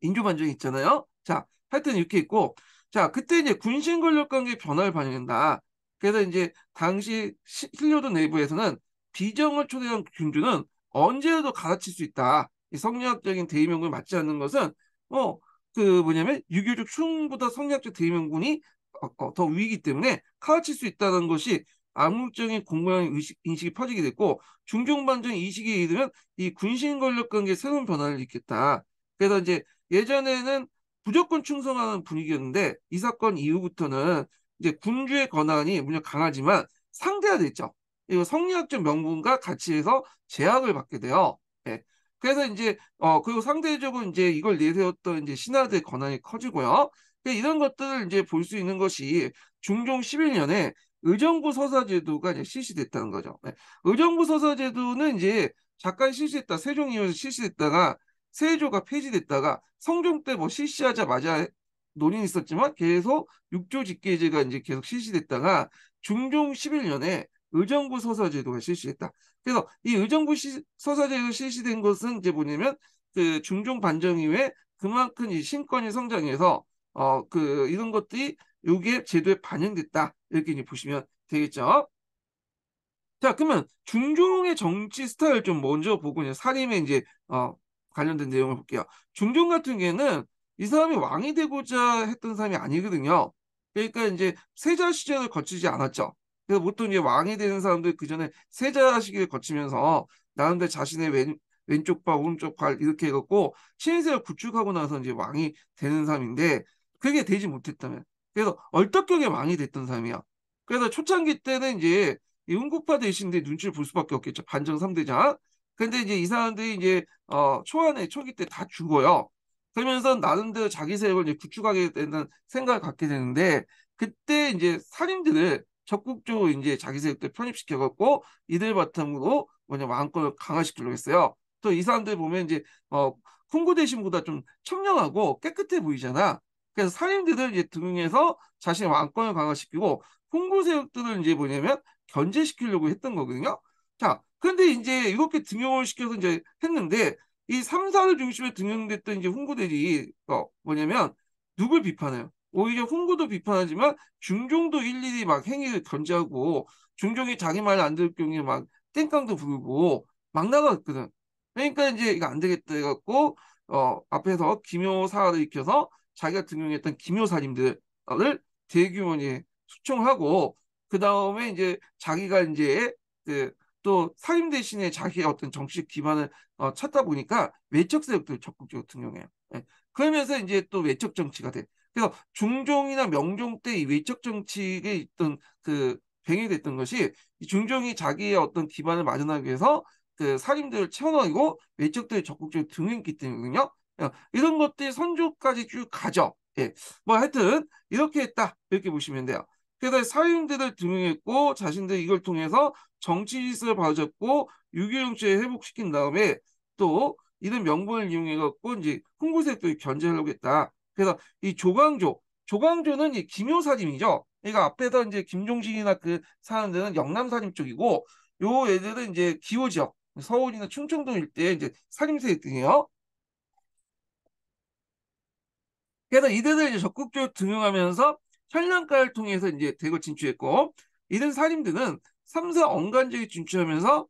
인조 반정이 있잖아요. 자, 하여튼 이렇게 있고 자, 그때 이제 군신 권력 관계 변화를 반영한다. 그래서 이제 당시 신료도 내부에서는 비정을 초대한 군주는 언제라도 가르칠수 있다. 이 성리학적인 대의명군을 맞지 않는 것은 어그 뭐냐면 유교적 충보다 성리학적 대의명군이 어, 어, 더위기 때문에 가르칠수 있다는 것이 암묵적인 공무원 의식, 인식이 퍼지게 됐고 중종반전이식에 이르면 이 군신 권력 관계 새로운 변화를 일으켰다. 그래서 이제 예전에는 무조건 충성하는 분위기였는데 이 사건 이후부터는 이제 군주의 권한이 물론 강하지만 상대화됐죠. 이거 성리학적 명분과 가치에서 제약을 받게 돼요. 네. 그래서 이제 어 그리고 상대적으로 이제 이걸 내세웠던 이제 신하들의 권한이 커지고요. 이런 것들을 이제 볼 수 있는 것이 중종 11년에 의정부 서사제도가 이제 실시됐다는 거죠. 네. 의정부 서사제도는 이제 잠깐 실시했다세종이후에 실시됐다가 세조가 폐지됐다가 성종 때 뭐 실시하자마자 논의는 있었지만 계속 육조 직계제가 이제 계속 실시됐다가 중종 11년에 의정부 서사제도가 실시했다 그래서 이 의정부 시, 서사제도가 실시된 것은 이제 뭐냐면 그 중종 반정이후에 그만큼 이 신권이 성장해서 어 그 이런 것들이 이게 제도에 반영됐다. 이렇게 보시면 되겠죠. 자, 그러면 중종의 정치 스타일 좀 먼저 보고 이제 사림에 이제 어, 관련된 내용을 볼게요. 중종 같은 경우에는 이 사람이 왕이 되고자 했던 사람이 아니거든요. 그러니까 이제 세자 시절을 거치지 않았죠. 그래서 보통 이제 왕이 되는 사람들 그 전에 세자 시기를 거치면서 나름대로 자신의 왼, 왼쪽 발, 오른쪽 발 이렇게 해갖고 신세를 구축하고 나서 이제 왕이 되는 사람인데 그게 되지 못했다면 그래서 얼떡격에 왕이 됐던 사람이야. 그래서 초창기 때는 이제 이응급파대신들 눈치를 볼 수밖에 없겠죠. 반정 3대장. 근데 이제 이 사람들이 이제 어 초안에 초기 때 다 죽어요. 그러면서 나름대로 자기 세력을 이제 구축하게 되는 생각을 갖게 되는데 그때 이제 살인들을 적극적으로 이제 자기 세력들 편입시켜갖고 이들 바탕으로 뭐냐 왕권을 강화시키려고 했어요. 또 이 사람들 보면 이제 어 쿵구 대신보다 좀청량하고 깨끗해 보이잖아. 그래서 상인들을 이제 등용해서 자신의 왕권을 강화시키고 홍구 세력들을 이제 뭐냐면 견제시키려고 했던 거거든요. 자, 그런데 이제 이렇게 등용을 시켜서 이제 했는데 이 삼사를 중심에 등용됐던 이제 훈구들이 어, 뭐냐면 누굴 비판해요? 오히려 홍구도 비판하지만 중종도 일일이 막 행위를 견제하고 중종이 자기 말을안 들을 경우에 막 땡깡도 부르고 막 나갔거든. 그러니까 이제 이거 안 되겠다 해갖고 어 앞에서 김효사를 익혀서 자기가 등용했던 기묘사님들을 대규모에 숙청하고 그 다음에 이제 자기가 이제 그또 사임 대신에 자기의 어떤 정치적 기반을 어, 찾다 보니까 외척 세력들 적극적으로 등용해요. 예. 그러면서 이제 또외척 정치가 돼. 그래서 중종이나 명종 때이외척 정치에 있던 그병이됐던 것이 중종이 자기의 어떤 기반을 마련하기 위해서 그 사림들을 채워넣이고 외척들을 적극적으로 등용했기 때문이거든요. 어, 이런 것들이 선조까지 쭉 가죠. 예. 뭐 하여튼 이렇게 했다 이렇게 보시면 돼요. 그래서 사형들를 등용했고 자신들 이걸 통해서 정치지서를받로잡고 유교정치를 회복시킨 다음에 또 이런 명분을 이용해 갖고 이제 흥구색도 견제하려고 했다. 그래서 이 조광조, 조광조는 이 김효사님이죠. 그러니까 앞에서 이제 김종식이나 그 사람들은 영남사님 쪽이고 요 애들은 이제 기호 지역 서울이나 충청도 일대에 이제 사림세력이에요. 그래서 이들을 이제 적극적으로 등용하면서 현량가를 통해서 이제 대거 진출했고 이들 사림들은 삼사 언간지에 진출하면서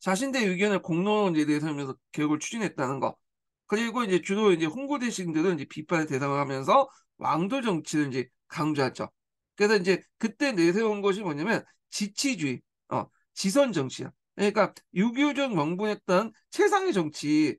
자신들의 의견을 공론에 대해서면서 하 개혁을 추진했다는 거. 그리고 이제 주로 이제 홍고대신들은 이제 비판의 대상을 하면서 왕도 정치를 이제 강조하죠. 그래서 이제 그때 내세운 것이 뭐냐면 지치주의, 어, 지선 정치야. 그러니까 유교적 명분했던 최상의 정치를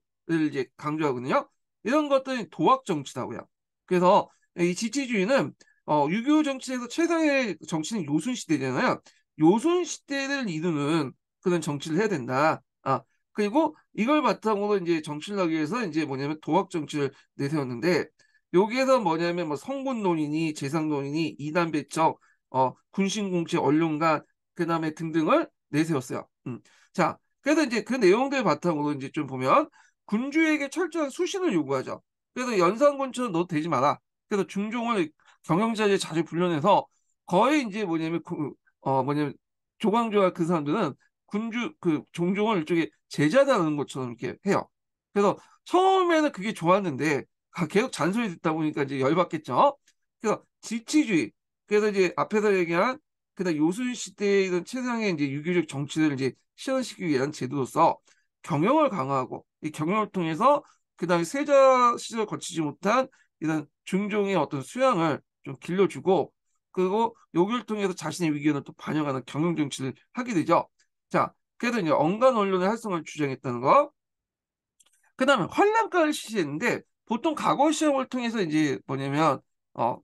이제 강조하거든요. 이런 것들이 도학 정치라고요. 그래서 이 지치주의는 어, 유교 정치에서 최상의 정치는 요순 시대잖아요. 요순 시대를 이루는 그런 정치를 해야 된다. 아 그리고 이걸 바탕으로 이제 정치를 하기 위해서 이제 뭐냐면 도학 정치를 내세웠는데 여기에서 뭐냐면 뭐 성군론이니 재상론이니 이단배척 어 군신공치 언론관 그다음에 등등을 내세웠어요. 음. 자 그래서 이제 그 내용들 바탕으로 이제 좀 보면 군주에게 철저한 수신을 요구하죠. 그래서 연산군처럼 넣어도 되지 마라. 그래서 중종을 경영자에 자주 불려내서 거의 이제 뭐냐면 그, 어 뭐냐면 조광조와 그 사람들은 군주 그 종종을 일종의 제자다라는 것처럼 이렇게 해요. 그래서 처음에는 그게 좋았는데 계속 잔소리 듣다 보니까 이제 열받겠죠. 그래서 지치주의. 그래서 이제 앞에서 얘기한 그다음 요순 시대에 이런 최상의 이제 유교적 정치를 이제 실현시키기 위한 제도로서 경영을 강화하고 이 경영을 통해서 그 다음에 세자 시절 거치지 못한 이런 중종의 어떤 수양을 좀 길러주고 그리고 여기를 통해서 자신의 의견을 또 반영하는 경영 정치를 하게 되죠. 자, 그래서 이제 언간 언론의 활성화를 주장했다는 거. 그 다음에 환란가를 실시했는데 보통 과거 시험을 통해서 이제 뭐냐면 어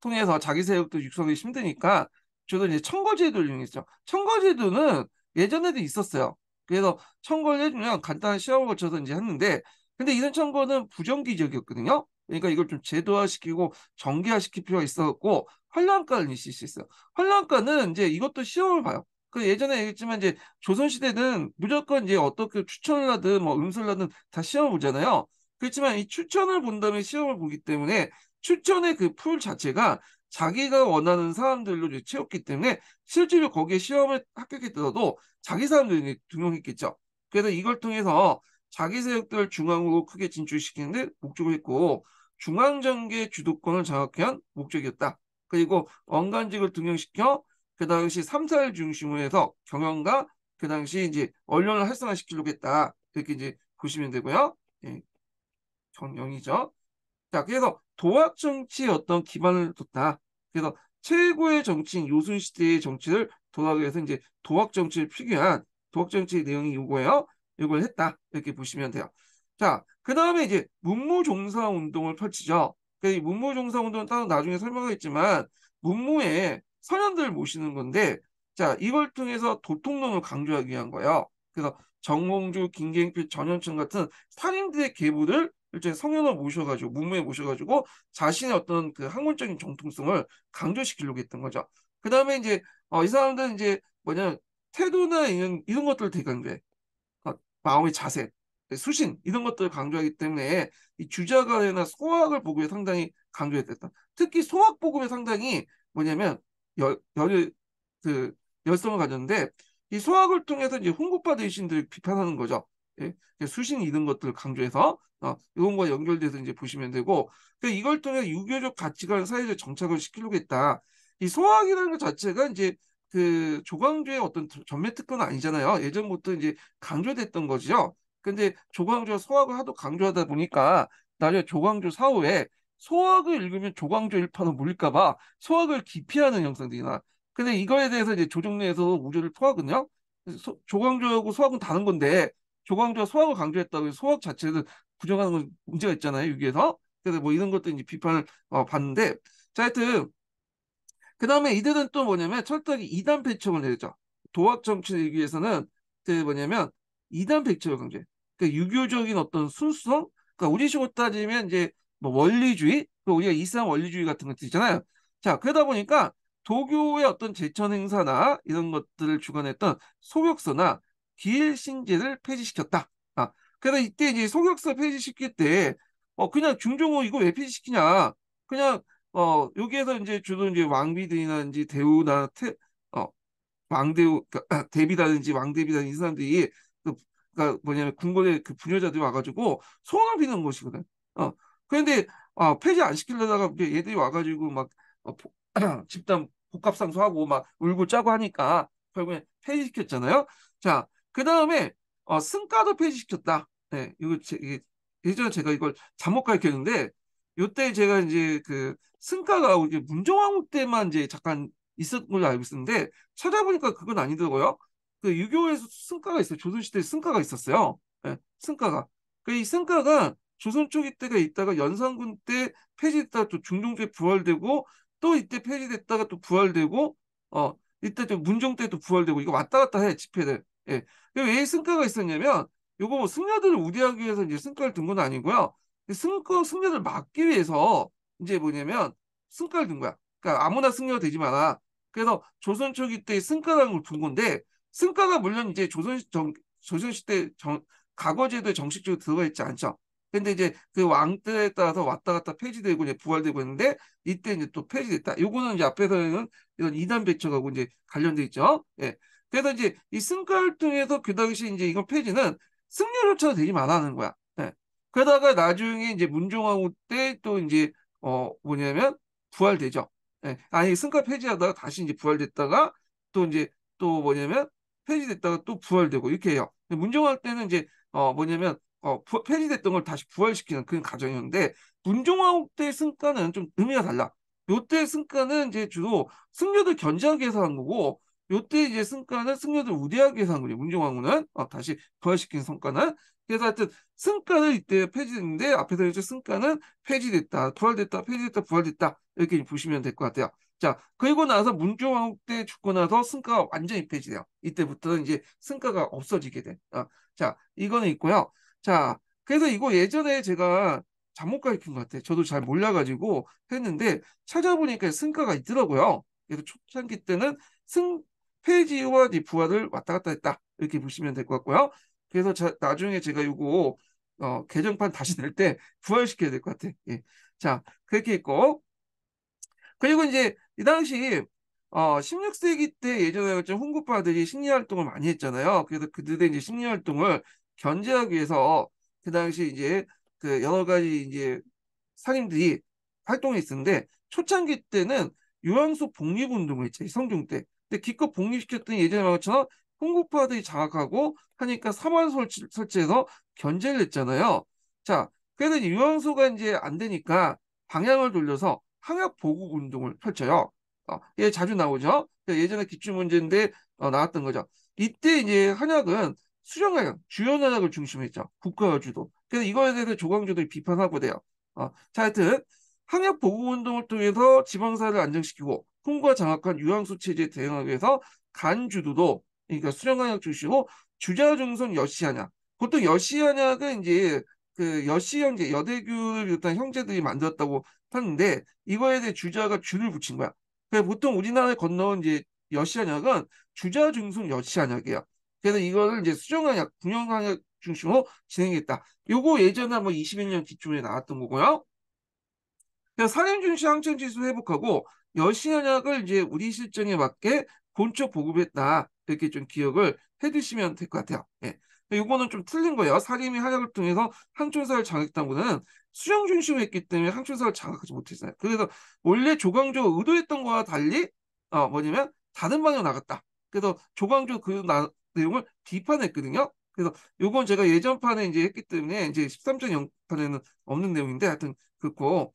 통해서 자기 세력도 육성이 힘드니까 주로 이제 청거제도를 이용했죠. 청거제도는 예전에도 있었어요. 그래서 청구를 해주면 간단한 시험을 거쳐서 이제 했는데 근데 이런 청구는 부정기적이었거든요. 그러니까 이걸 좀 제도화시키고 정기화시킬 필요가 있었고 환란가를 있을 수 있어요. 환란가는 이제 이것도 시험을 봐요. 그 예전에 얘기했지만 이제 조선시대는 무조건 이제 어떻게 추천을 하든 뭐 음수를 하든 다 시험을 보잖아요. 그렇지만 이 추천을 본 다음에 시험을 보기 때문에 추천의 그 풀 자체가 자기가 원하는 사람들로 채웠기 때문에 실제로 거기에 시험을 합격했더라도 자기 사람들이 등용했겠죠. 그래서 이걸 통해서 자기 세력들 중앙으로 크게 진출시키는 데 목적을 했고 중앙정계 주도권을 장악한 목적이었다. 그리고 원간직을 등용시켜 그 당시 3사를 중심으로 해서 경영과 그 당시 이제 언론을 활성화시키려고 했다. 이렇게 이제 보시면 되고요. 예. 경영이죠. 자, 그래서 도학정치의 어떤 기반을 뒀다. 그래서 최고의 정치인 요순 시대의 정치를 도하기 위해서 이제 도학 정치를 필요한 도학 정치의 내용이 이거예요. 이걸 했다 이렇게 보시면 돼요. 자, 그 다음에 이제 문무종사 운동을 펼치죠. 그러 문무종사 운동은 따로 나중에 설명하겠지만 문무에 선현들 모시는 건데 자 이걸 통해서 도통론을 강조하기 위한 거예요. 그래서 정몽주, 김갱필전현충 같은 상인들의 계보를 일종의 성현을 모셔가지고 문무에 모셔가지고 자신의 어떤 그 학문적인 정통성을 강조시키려고 했던 거죠. 그 다음에 이제 어, 이 사람들은 이제 뭐냐 태도나 이런 이런 것들을 되게 강조해. 어, 마음의 자세, 수신 이런 것들을 강조하기 때문에 이 주자간이나 소학을 보고에 상당히 강조했다. 특히 소학 보고에 상당히 뭐냐면 열, 열그 열성을 가졌는데 이 소학을 통해서 이제 홍구파 대신들을 비판하는 거죠. 예, 그러니까 수신이 런 것들을 강조해서 어, 이런과 연결돼서 이제 보시면 되고 그 이걸 통해 유교적 가치관 사회적 정착을 시키려고 했다. 이 소학이라는 것 자체가 이제 그 조광조의 어떤 전매 특권 아니잖아요. 예전부터 이제 강조됐던 거지요. 근데 조광조가 소학을 하도 강조하다 보니까 나중에 조광조 사후에 소학을 읽으면 조광조 일파는 몰릴까봐 소학을 기피하는 형상들이 나. 근데 이거에 대해서 이제 조정 내에서 우려를 토하거든요. 소, 조광조하고 소학은 다른 건데 조광조가 소학을 강조했다고 해서 소학 자체를 부정하는 건 문제가 있잖아요 여기에서 그래서 뭐 이런 것도 이제 비판을 어, 봤는데 자 하여튼 그 다음에 이들은 또 뭐냐면 철저히 이단 배척을 내죠 도학 정치를 위해서는 그 뭐냐면 이단 배척을 강조해 그러니까 유교적인 어떤 순수성 그러니까 우리식으로 따지면 이제 뭐 원리주의 그 우리가 이슬 원리주의 같은 것들 있잖아요 자 그러다 보니까 도교의 어떤 제천 행사나 이런 것들을 주관했던 소격서나 기일신제를 폐지시켰다. 아, 그래서 이때 이제 소격사 폐지시킬 때 어, 그냥 중종호 이거 왜 폐지시키냐? 그냥 어, 여기에서 이제 주로 이제 왕비들이나든지 대우나 태, 어, 왕대우, 그러니까 아, 대비라든지 왕대비라든지 이 사람들이 그, 그니까 뭐냐면 궁궐의 그 부녀자들이 와가지고 소원을 비는 것이거든. 어, 그런데 아, 폐지 안 시키려다가 이 얘들이 와가지고 막 어, 보, 집단 복합상소하고 막 울고 짜고 하니까 결국엔 폐지시켰잖아요. 자, 그 다음에 어, 승가도 폐지시켰다. 네, 이거 제, 예전에 제가 이걸 잘못 가르쳤는데 요때 제가 이제 그 승가가 이제 문정왕후 때만 이제 잠깐 있었던 걸로 알고 있었는데 찾아보니까 그건 아니더라고요. 그 유교에서 승가가 있어요. 조선시대에 승가가 있었어요. 네, 승가가. 그 이 승가가 조선 쪽 이때가 있다가 연산군 때 폐지됐다가 또 중종때 부활되고 또 이때 폐지됐다가 또 부활되고 어 이때 또 문정 때도 부활되고 이거 왔다 갔다 해 집회들. 예. 그 왜 승가가 있었냐면 요거 뭐 승려들을 우대하기 위해서 이제 승가를 든 건 아니고요. 승거 승려를 막기 위해서 이제 뭐냐면 승가를 든 거야. 그러니까 아무나 승려가 되지 마라. 그래서 조선 초기 때 승가라는 걸 둔 건데 승가가 물론 이제 조선 정, 조선시대 정, 과거제도에 정식적으로 들어가 있지 않죠. 근데 이제 그 왕들에 따라서 왔다 갔다 폐지되고 이제 부활되고 있는데 이때 이제 또 폐지됐다. 요거는 이제 앞에서는 이런 이단 배척하고 이제 관련돼 있죠. 예. 그래서 이제 이 승가활동에서 그 당시 이제 이거 폐지는 승려를 쳐도 되지 말하는 거야. 네. 그러다가 나중에 이제 문종왕후 때 또 이제 어 뭐냐면 부활되죠. 네. 아니 승가 폐지하다가 다시 이제 부활됐다가 또 이제 또 뭐냐면 폐지됐다가 또 부활되고 이렇게 해요. 문종왕 때는 이제 어 뭐냐면 어 부, 폐지됐던 걸 다시 부활시키는 그런 과정이었는데 문종왕후 때 승가는 좀 의미가 달라. 요 때 승가는 이제 주로 승려들 견제하기 위해서 한 거고 요때 이제 승가는 승려들 우대하게 산 거죠. 문종왕후는 아, 다시 부활시킨 성과는 그래서 하여튼 승가는 이때 폐지됐는데 앞에서 이제 승가는 폐지됐다, 부활됐다, 폐지됐다, 부활됐다 이렇게 보시면 될 것 같아요. 자 그리고 나서 문종왕후 때 죽고 나서 승가가 완전히 폐지돼요. 이때부터는 이제 승가가 없어지게 돼. 아, 자 이거는 있고요. 자 그래서 이거 예전에 제가 잘못 가르친 것 같아요. 저도 잘 몰라가지고 했는데 찾아보니까 승가가 있더라고요. 그래서 초창기 때는 승 페이지와 디프와를 왔다 갔다 했다 이렇게 보시면 될 것 같고요. 그래서 자, 나중에 제가 이거 어, 개정판 다시 낼 때 부활시켜야 될 것 같아. 예. 자 그렇게 있고 그리고 이제 이 당시 어, 16세기 때 예전에 좀 홍구파들이 심리 활동을 많이 했잖아요. 그래서 그들의 이제 심리 활동을 견제하기 위해서 그 당시 이제 그 여러 가지 이제 상인들이 활동했었는데 초창기 때는 요양소 복립운동을 했죠. 성종 때. 근데 기껏 복립시켰더니 예전에 말처럼 홍구파들이 장악하고 하니까 3만 설치, 설치해서 견제를 했잖아요. 자, 그래서 유황소가 이제 안 되니까 방향을 돌려서 항약 보국 운동을 펼쳐요. 어, 예, 자주 나오죠. 그 예전에 기출 문제인데 어, 나왔던 거죠. 이때 이제 한약은 수령한약, 주요한약을중심으 했죠. 국가와 주도. 그래서 이거에 대해서 조광조들이 비판하고 돼요. 어, 자, 하여튼 항약 보국 운동을 통해서 지방사를 안정시키고 콩과 장악한 유황수 체제에 대응하기 위해서 간주도도 그러니까 수령관역 주으로 주자중선 여시한약 보통 여시한약은 이제 그 여시 형제 여대교를 비롯한 형제들이 만들었다고 하는데 이거에 대해 주자가 주를 붙인 거야. 그래서 보통 우리나라에 건너온 이제 여시한약은 주자 중순 여시한약이에요 그래서 이거를 이제 수정한약, 군용한약 중심으로 진행했다. 요거 예전에 한번 21년 기초에 나왔던 거고요. 그래서 산림중시 항천지수 회복하고 여신연약을 이제 우리 실정에 맞게 본초 보급했다. 이렇게 좀 기억을 해두시면 될 것 같아요. 예. 요거는 좀 틀린 거예요. 사림이 한약을 통해서 항춘사를 장악했다고는 는 수영 중심으로 했기 때문에 항춘사를 장악하지 못했어요. 그래서 원래 조광조 의도했던 거와 달리 어, 뭐냐면 다른 방향으로 나갔다. 그래서 조광조 그 나, 내용을 비판했거든요. 그래서 요건 제가 예전판에 이제 했기 때문에 이제 13.0판에는 없는 내용인데 하여튼 그렇고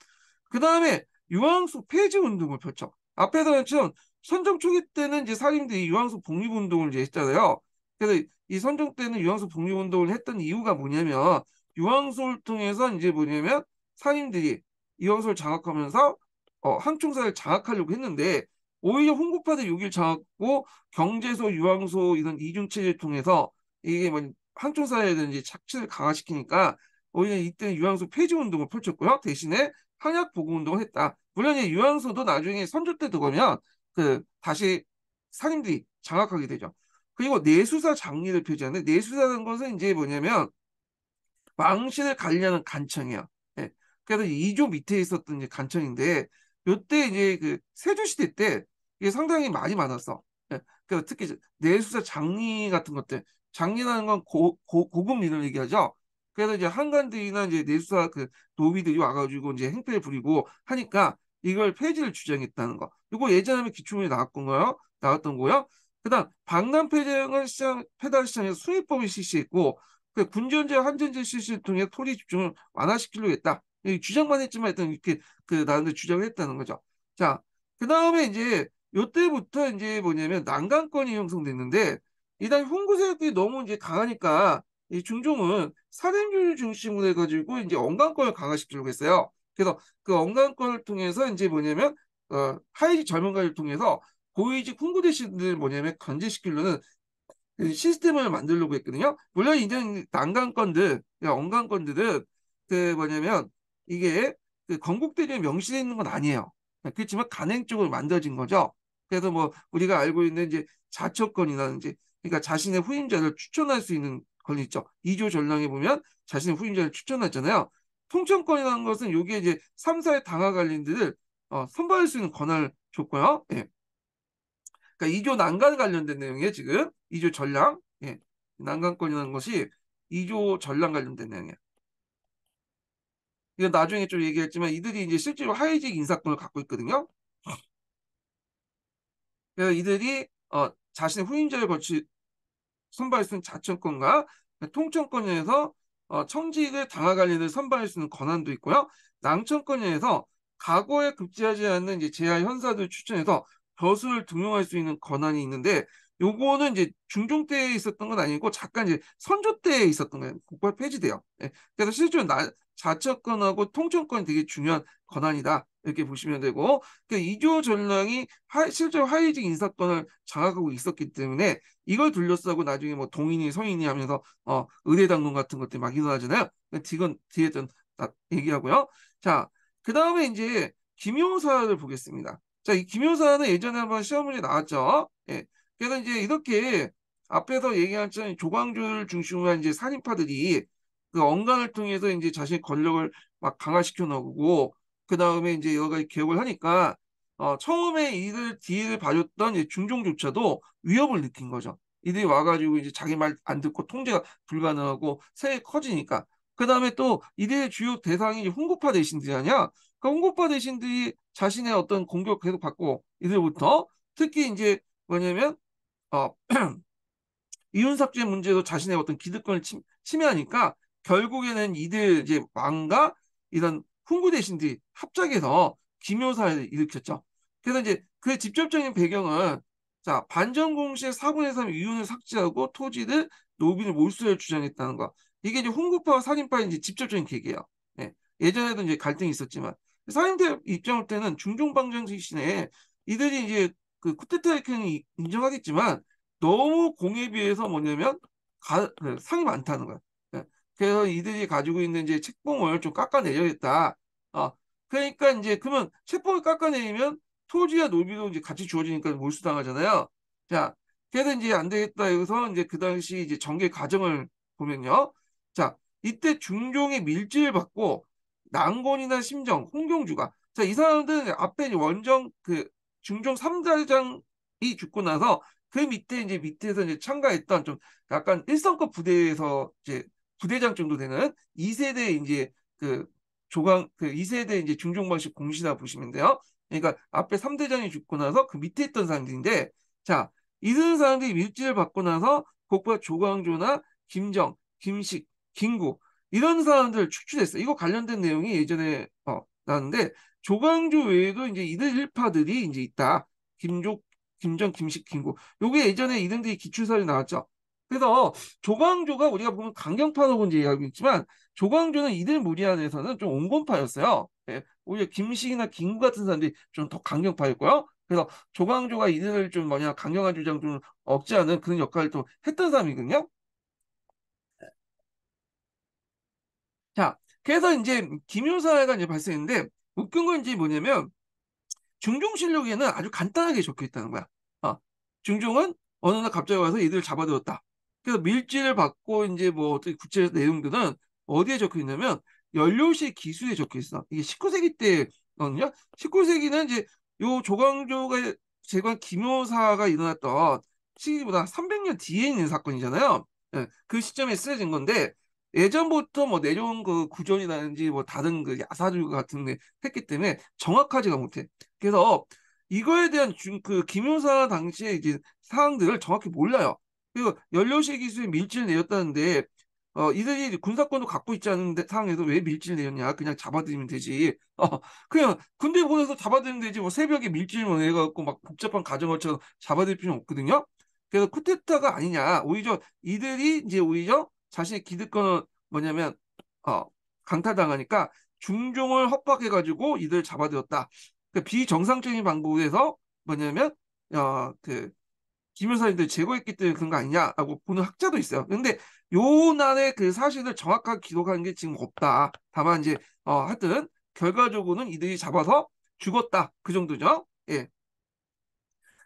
그 다음에 유황수 폐지 운동을 펼쳐. 앞에서는 지금 선정 초기 때는 이제 사림들이 유황수 복립 운동을 이제 했잖아요. 그래서 이 선정 때는 유황수 복립 운동을 했던 이유가 뭐냐면 유황수를 통해서 이제 뭐냐면 사림들이 유황수를 장악하면서 어, 항충사를 장악하려고 했는데 오히려 홍구파도 여기를 장악하고 경제소, 유황소 이런 이중체제를 통해서 이게 뭐 항충사에 대한 이제 착취를 강화시키니까 오히려 이때는 유황소 폐지 운동을 펼쳤고요. 대신에 항약 복고 운동을 했다. 아, 물론 이 유한수도 나중에 선조 때 들어가면 그 다시 상인들이 장악하게 되죠. 그리고 내수사 장리를 표지하는데 내수사라는 것은 이제 뭐냐면 왕신을 관리하는 간청이야. 네. 예. 그래서 이조 밑에 있었던 이제 간청인데 요때 이제 그 세조 시대 때 이게 상당히 많이 많았어. 네. 예. 그래서 그러니까 특히 내수사 장리 같은 것들 장리라는 건 고, 고, 고급 린을 얘기하죠. 그래서 이제 한간들이나 이제 내수사 그도비들이 와가지고 이제 행패를 부리고 하니까 이걸 폐지를 주장했다는 거. 이거 예전에 기초문에 나왔던 거요. 나왔던 거요. 그다음 방남 폐정은 시장 폐단 시장에 수입법을 실시했고 그 군전제 한전제 실시를 통해 토리 집중을 완화시키려고 했다. 주장만 했지만 일단 이렇게 그 나름대로 주장을 했다는 거죠. 자, 그 다음에 이제 요때부터 이제 뭐냐면 난간권이 형성됐는데 일단 홍구 세력들이 너무 이제 강하니까 이 중종은 사대률 중심으로 해가지고 이제 언간권을 강화시키려고 했어요. 그래서 그 언간권을 통해서 이제 뭐냐면 어, 하이지 젊은가를 통해서 고위직 훈구대신들 뭐냐면 견제시키려는 그 시스템을 만들려고 했거든요. 물론 이제 난간권들언간권들은그 뭐냐면 이게 그 건국대중에 명시되어 있는 건 아니에요. 그렇지만 간행적으로 만들어진 거죠. 그래서 뭐 우리가 알고 있는 이제 자처권이라든지 그러니까 자신의 후임자를 추천할 수 있는 걸리죠 2조 전략에 보면 자신의 후임자를 추천했잖아요. 통천권이라는 것은 여기에 이제 3사의 당하 관리들을 어, 선발할 수 있는 권한을 줬고요. 예. 그러니까 2조 난간 관련된 내용이에요. 지금 2조 전략 예. 난간권이라는 것이 2조 전략 관련된 내용이에요. 이건 나중에 좀 얘기했지만 이들이 이제 실제로 하위직 인사권을 갖고 있거든요. 그래서 이들이 어, 자신의 후임자를 거치 선발할 수 있는 자천권과 통천권위에서 어, 청직을 당하갈 일을 선발할 수 있는 권한도 있고요. 낭천권에서 과거에 급제하지 않는 제하 현사들 추천해서 벼수를 등용할 수 있는 권한이 있는데 요거는 이제 중종 때 있었던 건 아니고 잠깐 이제 선조 때 있었던 거예요. 국가 폐지돼요. 예. 그래서 실제로 나, 자처권하고 통천권이 되게 중요한 권한이다. 이렇게 보시면 되고 그러니까 이조 전랑이 하, 실제로 하이직 인사권을 장악하고 있었기 때문에 이걸 둘러싸고 나중에 뭐 동인이 성인이 하면서 어 의대 당론 같은 것들이 막 일어나잖아요. 그러니까 지금 뒤에 좀 얘기하고요. 자, 그 다음에 이제 김용사를 보겠습니다. 자, 이 김용사는 예전에 한번 시험 문제 나왔죠. 예. 그래서까 이제 이렇게 앞에서 얘기한 것처럼 조광조를 중심으로 한 이제 살인파들이 그 언간을 통해서 이제 자신의 권력을 막 강화시켜 놓고 그 다음에 이제 여러 가지 개혁을 하니까 어, 처음에 이들 뒤를 봐줬던 이제 중종조차도 위협을 느낀 거죠. 이들이 와가지고 이제 자기 말 안 듣고 통제가 불가능하고 세에 커지니까 그 다음에 또 이들의 주요 대상이 홍구파 대신들이 아니야. 그 그러니까 홍구파 대신들이 자신의 어떤 공격 계속 받고 이들부터 특히 이제 뭐냐면 어, 이윤삭제 문제도 자신의 어떤 기득권을 침, 해하니까 결국에는 이들 이제 왕과 이런 훈구 대신들이 합작해서 기묘사를 일으켰죠. 그래서 이제 그의 직접적인 배경은 자 반전 공시의 4분의 3 이윤을 삭제하고 토지를 노비를 몰수해 주장했다는 거. 이게 이제 훈구파와 살인파의 이제 직접적인 계기예요. 예. 예전에도 이제 갈등이 있었지만 살인대 입장할 때는 중종방정식 시대에 이들이 이제 그 쿠테트 하이킹이 인정하겠지만 너무 공에 비해서 뭐냐면 가, 그 상이 많다는 거야. 예. 그래서 이들이 가지고 있는 이제 책봉을 좀 깎아내려야겠다. 아, 그러니까 이제 그러면 책봉을 깎아내리면 토지와 노비도 이제 같이 주어지니까 몰수당하잖아요. 자, 그래서 이제 안 되겠다. 여기서 이제 그 당시 이제 정계 과정을 보면요. 자, 이때 중종의 밀지를 받고 난곤이나 심정, 홍경주가 자, 이 사람들은 앞에 원정 그 중종 3대장이 죽고 나서 그 밑에 이제 밑에서 이제 참가했던 좀 약간 일성급 부대에서 이제 부대장 정도 되는 2세대 이제 그 조강 그 2세대 이제 중종방식 공시다 보시면 돼요. 그러니까 앞에 3대장이 죽고 나서 그 밑에 있던 사람들인데 자 이런 사람들이 밀지를 받고 나서 곧바 조광조나 김정, 김식, 김구 이런 사람들 축출했어요. 이거 관련된 내용이 예전에 어, 나왔는데 조광조 외에도 이제 이들 일파들이 이제 있다. 김족, 김전, 김식, 김구. 요게 예전에 이등이 기출사를 나왔죠. 그래서 조광조가 우리가 보면 강경파라고 이제 이야기하고 있지만 조광조는 이들 무리 안에서는 좀 온건파였어요. 네. 오히려 김식이나 김구 같은 사람들이 좀 더 강경파였고요. 그래서 조광조가 이들을 좀 뭐냐 강경한 주장 좀 억제하는 그런 역할을 또 했던 사람이거든요. 자, 그래서 이제 김효사가 회 이제 발생했는데 웃긴 건지 뭐냐면 중종 실록에는 아주 간단하게 적혀 있다는 거야. 아, 중종은 어느 날 갑자기 와서 이들을 잡아들었다. 그래서 밀지를 받고 이제 뭐 어떻게 구체적 내용들은 어디에 적혀 있냐면 연료시 기수에 적혀 있어. 이게 19세기 때거든요. 19세기는 이제 요 조광조가 제관 김효사가 일어났던 시기보다 300년 뒤에 있는 사건이잖아요. 예, 그 시점에 쓰여진 건데 예전부터 뭐 내려온 그 구전이라든지 뭐 다른 그 야사주 같은 게 했기 때문에 정확하지가 못해. 그래서 이거에 대한 중, 그 김용사 당시에 이제 사항들을 정확히 몰라요. 그리고 연료시 기수에 밀지를 내렸다는데 어, 이들이 군사권도 갖고 있지 않은 상황에서 왜 밀지를 내렸냐? 그냥 잡아들이면 되지. 어, 그냥 군대 보내서 잡아들이면 되지. 뭐 새벽에 밀지를 보내갖고 막 복잡한 가정을처럼 잡아들일 필요는 없거든요. 그래서 쿠데타가 아니냐. 오히려 이들이 이제 오히려 자신의 기득권은 뭐냐면 어, 강탈당하니까 중종을 협박해가지고 이들 을 잡아들였다. 그러니까 비정상적인 방법에서 뭐냐면 어, 그 김효사님들 제거했기 때문에 그런 거 아니냐라고 보는 학자도 있어요. 근데 요난의 그 사실을 정확하게 기록하는 게 지금 없다. 다만 이제 어, 하여튼 결과적으로는 이들이 잡아서 죽었다. 그 정도죠. 예.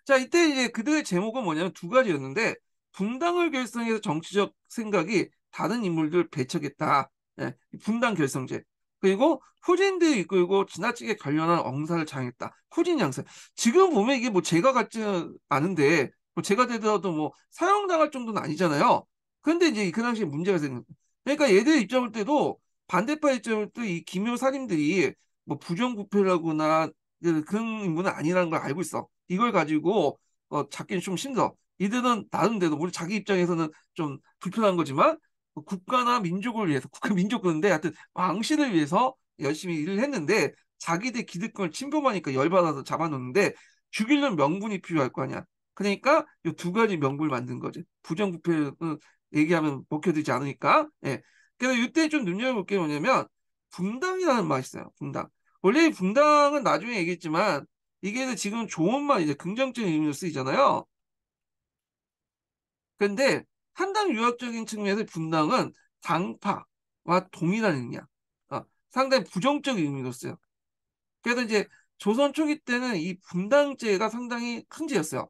자, 이때 이제 그들의 제목은 뭐냐면 두 가지였는데 분당을 결성해서 정치적 생각이 다른 인물들 배척했다. 예, 분당 결성제. 그리고 후진들 이끌고 지나치게 관련한 엉사를 장했다. 후진 양상. 지금 보면 이게 뭐제가 같지 는 않은데 뭐제가 되더라도 뭐 사형당할 정도는 아니잖아요. 근데 이제 그 당시에 문제가 생긴 그러니까 얘들 입장일 때도 반대파 입장일 때이 김효 사림들이 뭐 부정부패라거나 그, 그런 인물은 아니라는 걸 알고 있어. 이걸 가지고 어, 잡기는 좀 힘들어. 이들은 나름대로 우리 자기 입장에서는 좀 불편한 거지만 국가나 민족을 위해서 국가 민족 그런데 하여튼 왕실을 위해서 열심히 일을 했는데 자기들 기득권을 침범하니까 열받아서 잡아놓는데 죽이려면 명분이 필요할 거 아니야. 그러니까 이 두 가지 명분을 만든 거지. 부정부패는 어, 얘기하면 먹혀들지 않으니까. 예. 그래서 이때 좀 눈여겨볼 게 뭐냐면 분당이라는 말이 있어요. 분당. 원래 분당은 나중에 얘기했지만 이게 지금 좋은 말 이제 긍정적인 의미로 쓰이잖아요. 근데 한당 유학적인 측면에서 분당은 당파와 동일한 의미야. 어, 상당히 부정적인 의미로 써요. 그래서 이제 조선 초기 때는 이 분당제가 상당히 큰 죄였어요.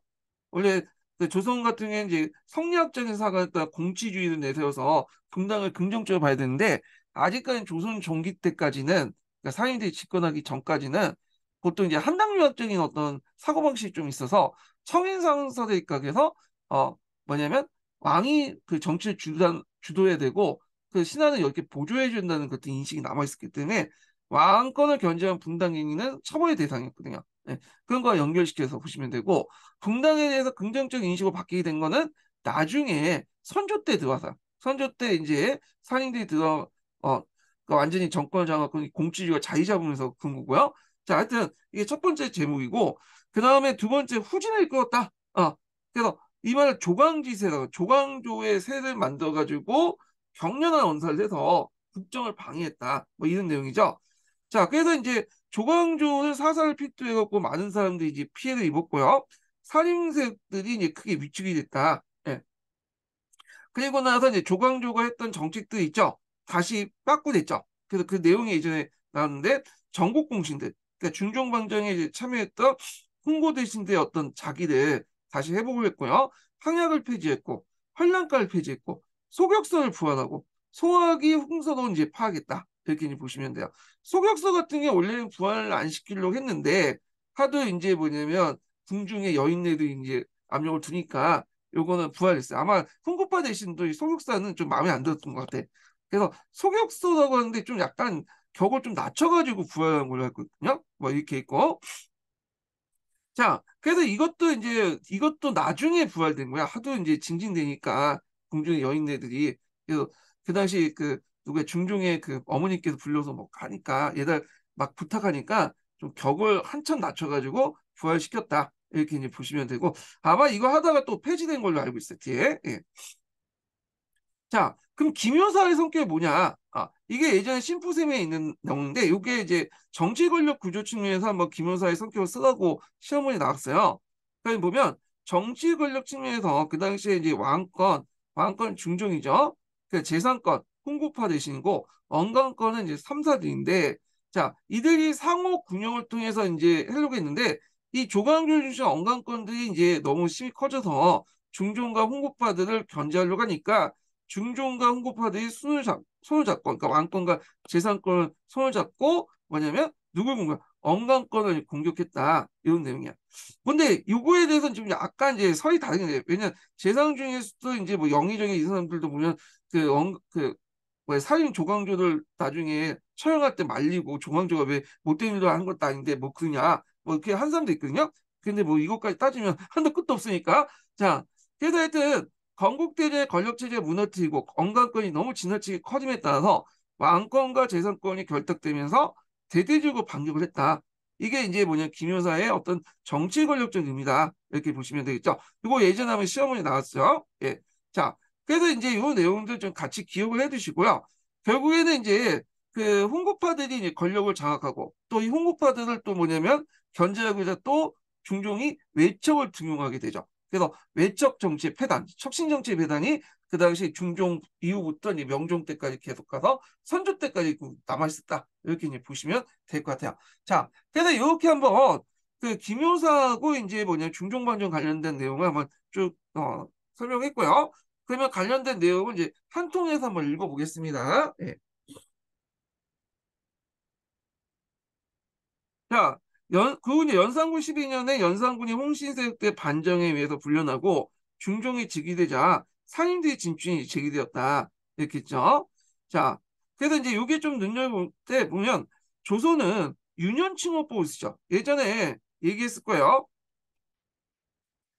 원래 그 조선 같은 경우에 이제 성리학적인 사고였다 공치주의를 내세워서 분당을 긍정적으로 봐야 되는데 아직까지 조선 종기 때까지는 그러니까 상인들이 집권하기 전까지는 보통 이제 한당유학적인 어떤 사고방식이 좀 있어서 청인상사대입각에서 어, 뭐냐면 왕이 그 정치를 주도한, 주도해야 되고 그 신하는 이렇게 보조해 준다는 그은 인식이 남아 있었기 때문에 왕권을 견제한 분당행위는 처벌의 대상이었거든요. 네, 그런 거와 연결시켜서 보시면 되고 분당에 대해서 긍정적인 인식으로 바뀌게 된 거는 나중에 선조 때 들어와서 선조 때 이제 상인들이 들어 어 그러니까 완전히 정권을 잡았고 공치주의가 자리 잡으면서 그런 거고요. 자, 하여튼 이게 첫 번째 제목이고 그 다음에 두 번째 후진을 이끌었다. 어, 그래서 이말조광지세라 조광조의 세를 만들어가지고 격렬한 언사를 해서 국정을 방해했다. 뭐 이런 내용이죠. 자, 그래서 이제 조광조는 사살를 필두해갖고 많은 사람들이 이제 피해를 입었고요. 사림세들이 이제 크게 위축이 됐다. 예. 그리고 나서 이제 조광조가 했던 정책들 있죠. 다시 빠꾸됐죠. 그래서 그 내용이 예전에 나왔는데 전국공신들, 그러니까 중종방정에 이제 참여했던 홍고대신들의 어떤 자기들 다시 회복을 했고요. 항약을 폐지했고 환란가를 폐지했고 소격선을 부활하고 소화기 흥서도 이제 파하겠다. 이렇게 이제 보시면 돼요. 소격서 같은 게 원래는 부활을 안 시키려고 했는데 하도 이제 뭐냐면 궁중에 여인네도 이제 압력을 두니까 요거는 부활했어요. 아마 훈구파 대신도 이 소격사는 좀 마음에 안 들었던 것 같아. 그래서 소격서라고 하는데 좀 약간 격을 좀 낮춰가지고 부활한 걸로 알고 있거든요. 뭐 이렇게 있고. 자, 그래서 이것도 이제 이것도 나중에 부활된 거야. 하도 이제 징징대니까 궁중의 여인네들이 그래서 그 당시 그 누구의 중종의 그 어머니께서 불려서 뭐 하니까 얘들 막 부탁하니까 좀 격을 한참 낮춰가지고 부활시켰다 이렇게 이제 보시면 되고 아마 이거 하다가 또 폐지된 걸로 알고 있어요 뒤에 예. 자, 그럼 김효사의 성격이 뭐냐? 아, 이게 예전에 심프셈에 있는 내용인데 이게 이제 정치 권력 구조 측면에서 한번 김효사의 성격을 쓰라고 시험문이 나왔어요. 그러니 까 보면 정치 권력 측면에서 그 당시에 이제 왕권, 왕권 중종이죠. 그 재산권, 홍고파 대신이고 언간권은 이제 삼사들인데 자, 이들이 상호 군영을 통해서 이제 해려고 했는데 이 조광조 중심 언간권들이 이제 너무 심이 커져서 중종과 홍고파들을 견제하려고 하니까 중종과 홍보파들이 손을, 잡, 손을 잡고 그러니까 왕권과 재산권을 손을 잡고 뭐냐면 누굴 공격? 엄강권을 공격했다 이런 내용이야. 근데 요거에 대해서는 지금 약간 이제 서이 다른 게 왜냐면 재상 중에서도 이제 뭐 영의정의 이 사람들도 보면 그엄그 뭐 살인 조광조를 나중에 처형할 때 말리고 조광조가 왜 못된 일도 한 것도 아닌데 뭐 그냐 뭐 그렇게 한 사람도 있거든요. 근데 뭐 이것까지 따지면 한도 끝도 없으니까 자 그래서 하여튼 건국대제 의 권력체제 무너뜨리고 언감권이 너무 지나치게 커짐에 따라서 왕권과 재산권이 결탁되면서 대대적으로 반격을 했다. 이게 이제 뭐냐 김효사의 어떤 정치 권력적 의미다 이렇게 보시면 되겠죠. 이거 예전에 한번 시험문에 나왔어요. 예, 자 그래서 이제 요 내용들 좀 같이 기억을 해두시고요. 결국에는 이제 그 홍구파들이 이제 권력을 장악하고 또 이 홍구파들을 또 뭐냐면 견제하고자 또 중종이 외척을 등용하게 되죠. 그래서 외적 정치의 폐단 혁신 정치의 폐단이그 당시 중종 이후부터 명종 때까지 계속 가서 선조 때까지 그 남아있었다. 이렇게 이제 보시면 될 것 같아요. 자, 그래서 이렇게 한번 그 김효사하고 이제 뭐냐 중종 반전 관련된 내용을 한번 쭉 어, 설명했고요. 그러면 관련된 내용은 이제 한 통에서 한번 읽어보겠습니다. 예. 자, 연, 그후 연산군 12년에 연산군이 홍신세 력때 반정에 의해서 불려나고 중종이 즉위되자 상임대 진출이 제기되었다. 이렇게 했죠. 자, 그래서 이제 요게 좀 눈여볼 때 보면 조선은 유년칭호법을 쓰죠. 예전에 얘기했을 거예요.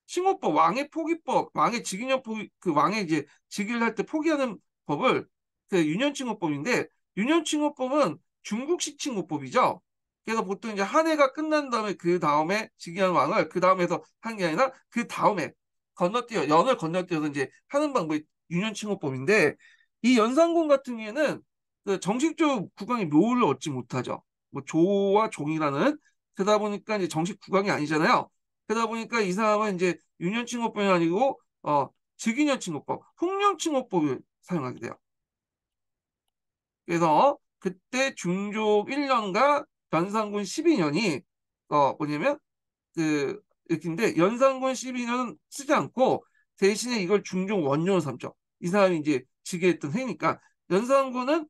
칭호법, 왕의 포기법, 왕의 직위년 포기, 그 왕의 이제 직위를 할 때 포기하는 법을 그 유년칭호법인데 유년칭호법은 중국식 칭호법이죠. 그래서 그러니까 보통 이제 한 해가 끝난 다음에 그 다음에 직위한 왕을 그 다음에서 한 게 아니라 그 다음에 건너뛰어 연을 건너뛰어서 이제 하는 방법이 유년칭호법인데 이 연산군 같은 경우에는 그 정식적 국왕의 묘를 얻지 못하죠. 뭐 조와 종이라는 그러다 보니까 이제 정식 국왕이 아니잖아요. 그러다 보니까 이 사람은 이제 유년칭호법이 아니고 어 즉위년칭호법, 홍년칭호법을 사용하게 돼요. 그래서 그때 중종 1년과 연산군 12년이 어 뭐냐면 그 이렇게인데 연산군 12년은 쓰지 않고 대신에 이걸 중종 원년 삼죠. 이 사람이 이제 지게했던 해니까 연산군은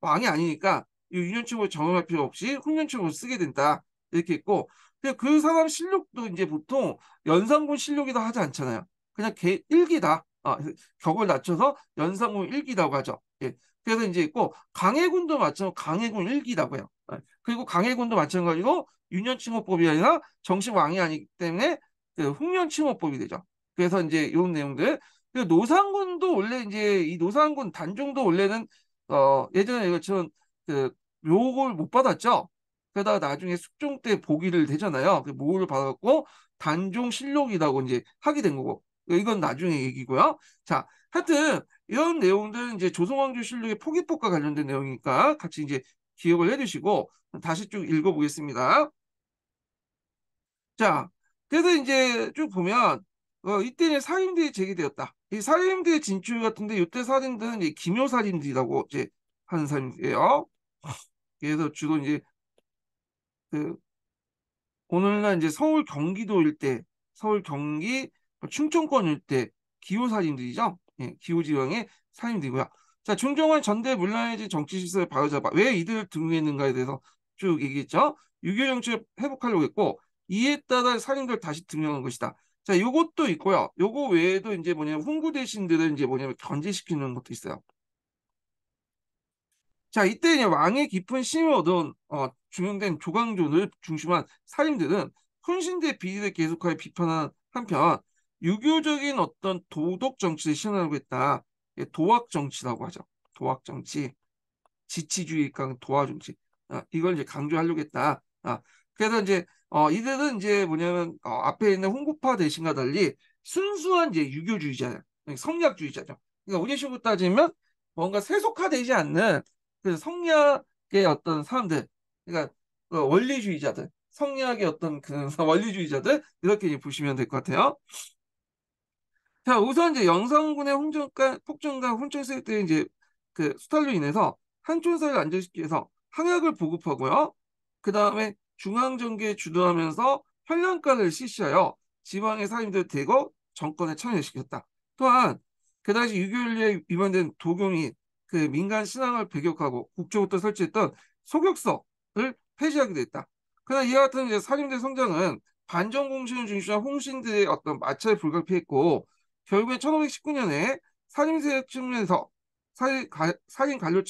왕이 아니니까 유년층을 정용할 필요 없이 훈년치고 쓰게 된다 이렇게 했고그 사람 실력도 이제 보통 연산군 실력이다 하지 않잖아요. 그냥 개일기다 어, 격을 낮춰서 연산군 일기라고 하죠. 예. 그래서 이제 있고 강해군도 마찬가지로 강해군 일기라고 해요. 어, 그리고 강해군도 마찬가지로 윤년칭호법이 아니라 정식 왕이 아니기 때문에 그 홍련칭호법이 되죠. 그래서 이제 이런 내용들. 그 노상군도 원래 이제 이 노상군 단종도 원래는 어 예전에 이것처럼 그 묘를 못 받았죠. 그러다가 나중에 숙종 때 보기를 되잖아요. 그 모호를 받았고 단종 실록이라고 이제 하게 된 거고. 이건 나중에 얘기고요. 자, 하여튼 이런 내용들은 이제 조선왕조 실록의 포기법과 관련된 내용이니까 같이 이제 기억을 해주시고 다시 쭉 읽어보겠습니다. 자, 그래서 이제 쭉 보면 어, 이때는 사림대이 제기되었다. 이 사림들의 진출 같은데 이때 사림들은 이제 기묘사림들이라고 이제 하는 사림이에요 그래서 주로 이제 그 오늘날 이제 서울 경기도 일대, 서울 경기 충청권 일대 기호 사진들이죠 예, 기호 지방의 사림들이고요. 자, 중종은 전대 물란해진 정치 시설을 바로잡아. 왜 이들 등유했는가에 대해서 쭉 얘기했죠. 유교 정치를 회복하려고 했고 이에 따라 살인들 다시 등용한 것이다. 자, 요것도 있고요. 요거 외에도 이제 뭐냐면 훈구 대신들을 이제 뭐냐면 견제시키는 것도 있어요. 자, 이때 이제 왕의 깊은 신을 얻은 어, 중용된 조광조를 중심한 살인들은 훈신대 비리를 계속하여 비판한 한편 유교적인 어떤 도덕 정치를 실현하고 있다 예, 도학 정치라고 하죠. 도학 정치, 지치주의 강도학 정치. 아, 이걸 이제 강조하려고했다 아, 그래서 이제 어, 이들은 이제 뭐냐면 어, 앞에 있는 홍구파 대신과 달리 순수한 이제 유교주의자, 성략주의자죠. 그러니까 오제시로 따지면 뭔가 세속화되지 않는 그 성략의 어떤 사람들, 그러니까 그 원리주의자들, 성리학의 어떤 그 원리주의자들 이렇게 보시면 될 것 같아요. 자, 우선 이제 영산군의 홍준과 폭준과 훈증 쓸때 이제 그 수탈로 인해서 한촌사를 안정시키기 위해서 항약을 보급하고요. 그 다음에 중앙정계에 주도하면서 현령가를 실시하여 지방의 사람들 대거 정권에 참여시켰다. 또한 그 당시 유교윤리에 위반된 도경이그 민간 신앙을 배격하고 국조부터 설치했던 소격서를 폐지하게됐다 그러나 이와 같은 이제 사림대 성장은 반전공신을중심한 홍신들의 어떤 마찰에 불가피했고 결국에 1519년에 사림세력 측면에서 사일, 가, 인 관료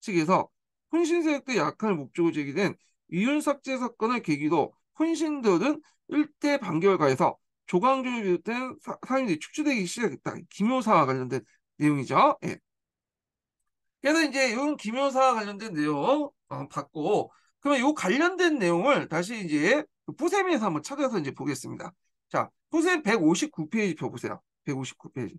측에서 혼신세력들 약한 목적으로 제기된 이윤삭제 사건을 계기로 혼신들은 일대 반결과에서 조강조를 비롯된 사인들이 축출되기 시작했다. 김효사와 관련된 내용이죠. 예. 그래서 이제 이건 김효사와 관련된 내용 어, 받고 그러면 이 관련된 내용을 다시 이제 푸셈에서 그 한번 찾아서 이제 보겠습니다. 자, 푸셈 159페이지 펴보세요. 159페이지.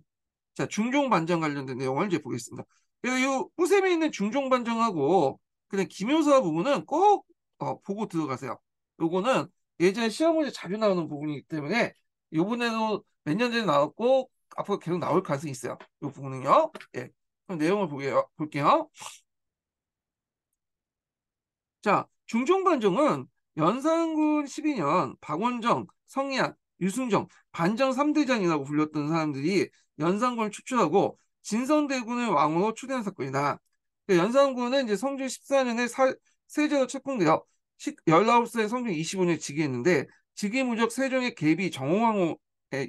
자, 중종반정 관련된 내용을 이제 보겠습니다. 그래서 이 후셈에 있는 중종반정하고 그냥 기묘사 부분은 꼭 어, 보고 들어가세요. 요거는 예전에 시험 문제 자주 나오는 부분이기 때문에 요번에도 몇 년 전에 나왔고 앞으로 계속 나올 가능성이 있어요. 요 부분은요. 예. 그럼 내용을 보게요, 볼게요. 자, 중종반정은 연산군 12년 박원정, 성안 유승정, 반정 3대장이라고 불렸던 사람들이 연산군을 축출하고 진선대군을 왕으로 추대한 사건이다. 그 연산군은 이제 성종 14년에 사, 세제로 책봉되어 19세 성종 25년에 즉위했는데 즉위무적 세종의 계비 정호왕후의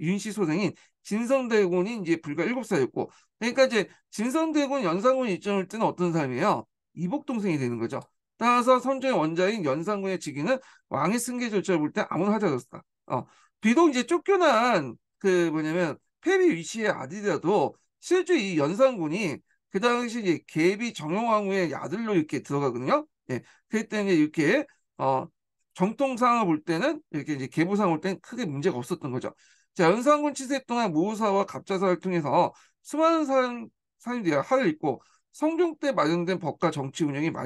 윤씨 소생인 진선대군이 이제 불과 7살이었고 그러니까 이제 진선대군 연산군 입장을 때는 어떤 사람이에요? 이복동생이 되는 거죠. 따라서 성조의 원자인 연산군의 직위는 왕의 승계 절차를 볼 때 아무나 하지 않다 어, 비록 이제 쫓겨난 그 뭐냐면 페리 위시의 아들이라도 실제 이 연산군이 그 당시 이제 개비 정용왕후의 아들로 이렇게 들어가거든요. 예, 그랬기 때문에 이렇게 어 정통상을 볼 때는 이렇게 이제 계보상을 볼 때는 크게 문제가 없었던 거죠. 자, 연산군 치세 동안 모사와 갑자사를 통해서 수많은 사람 사람들이 하를 읽고 성종 때 마련된 법과 정치 운영이 마,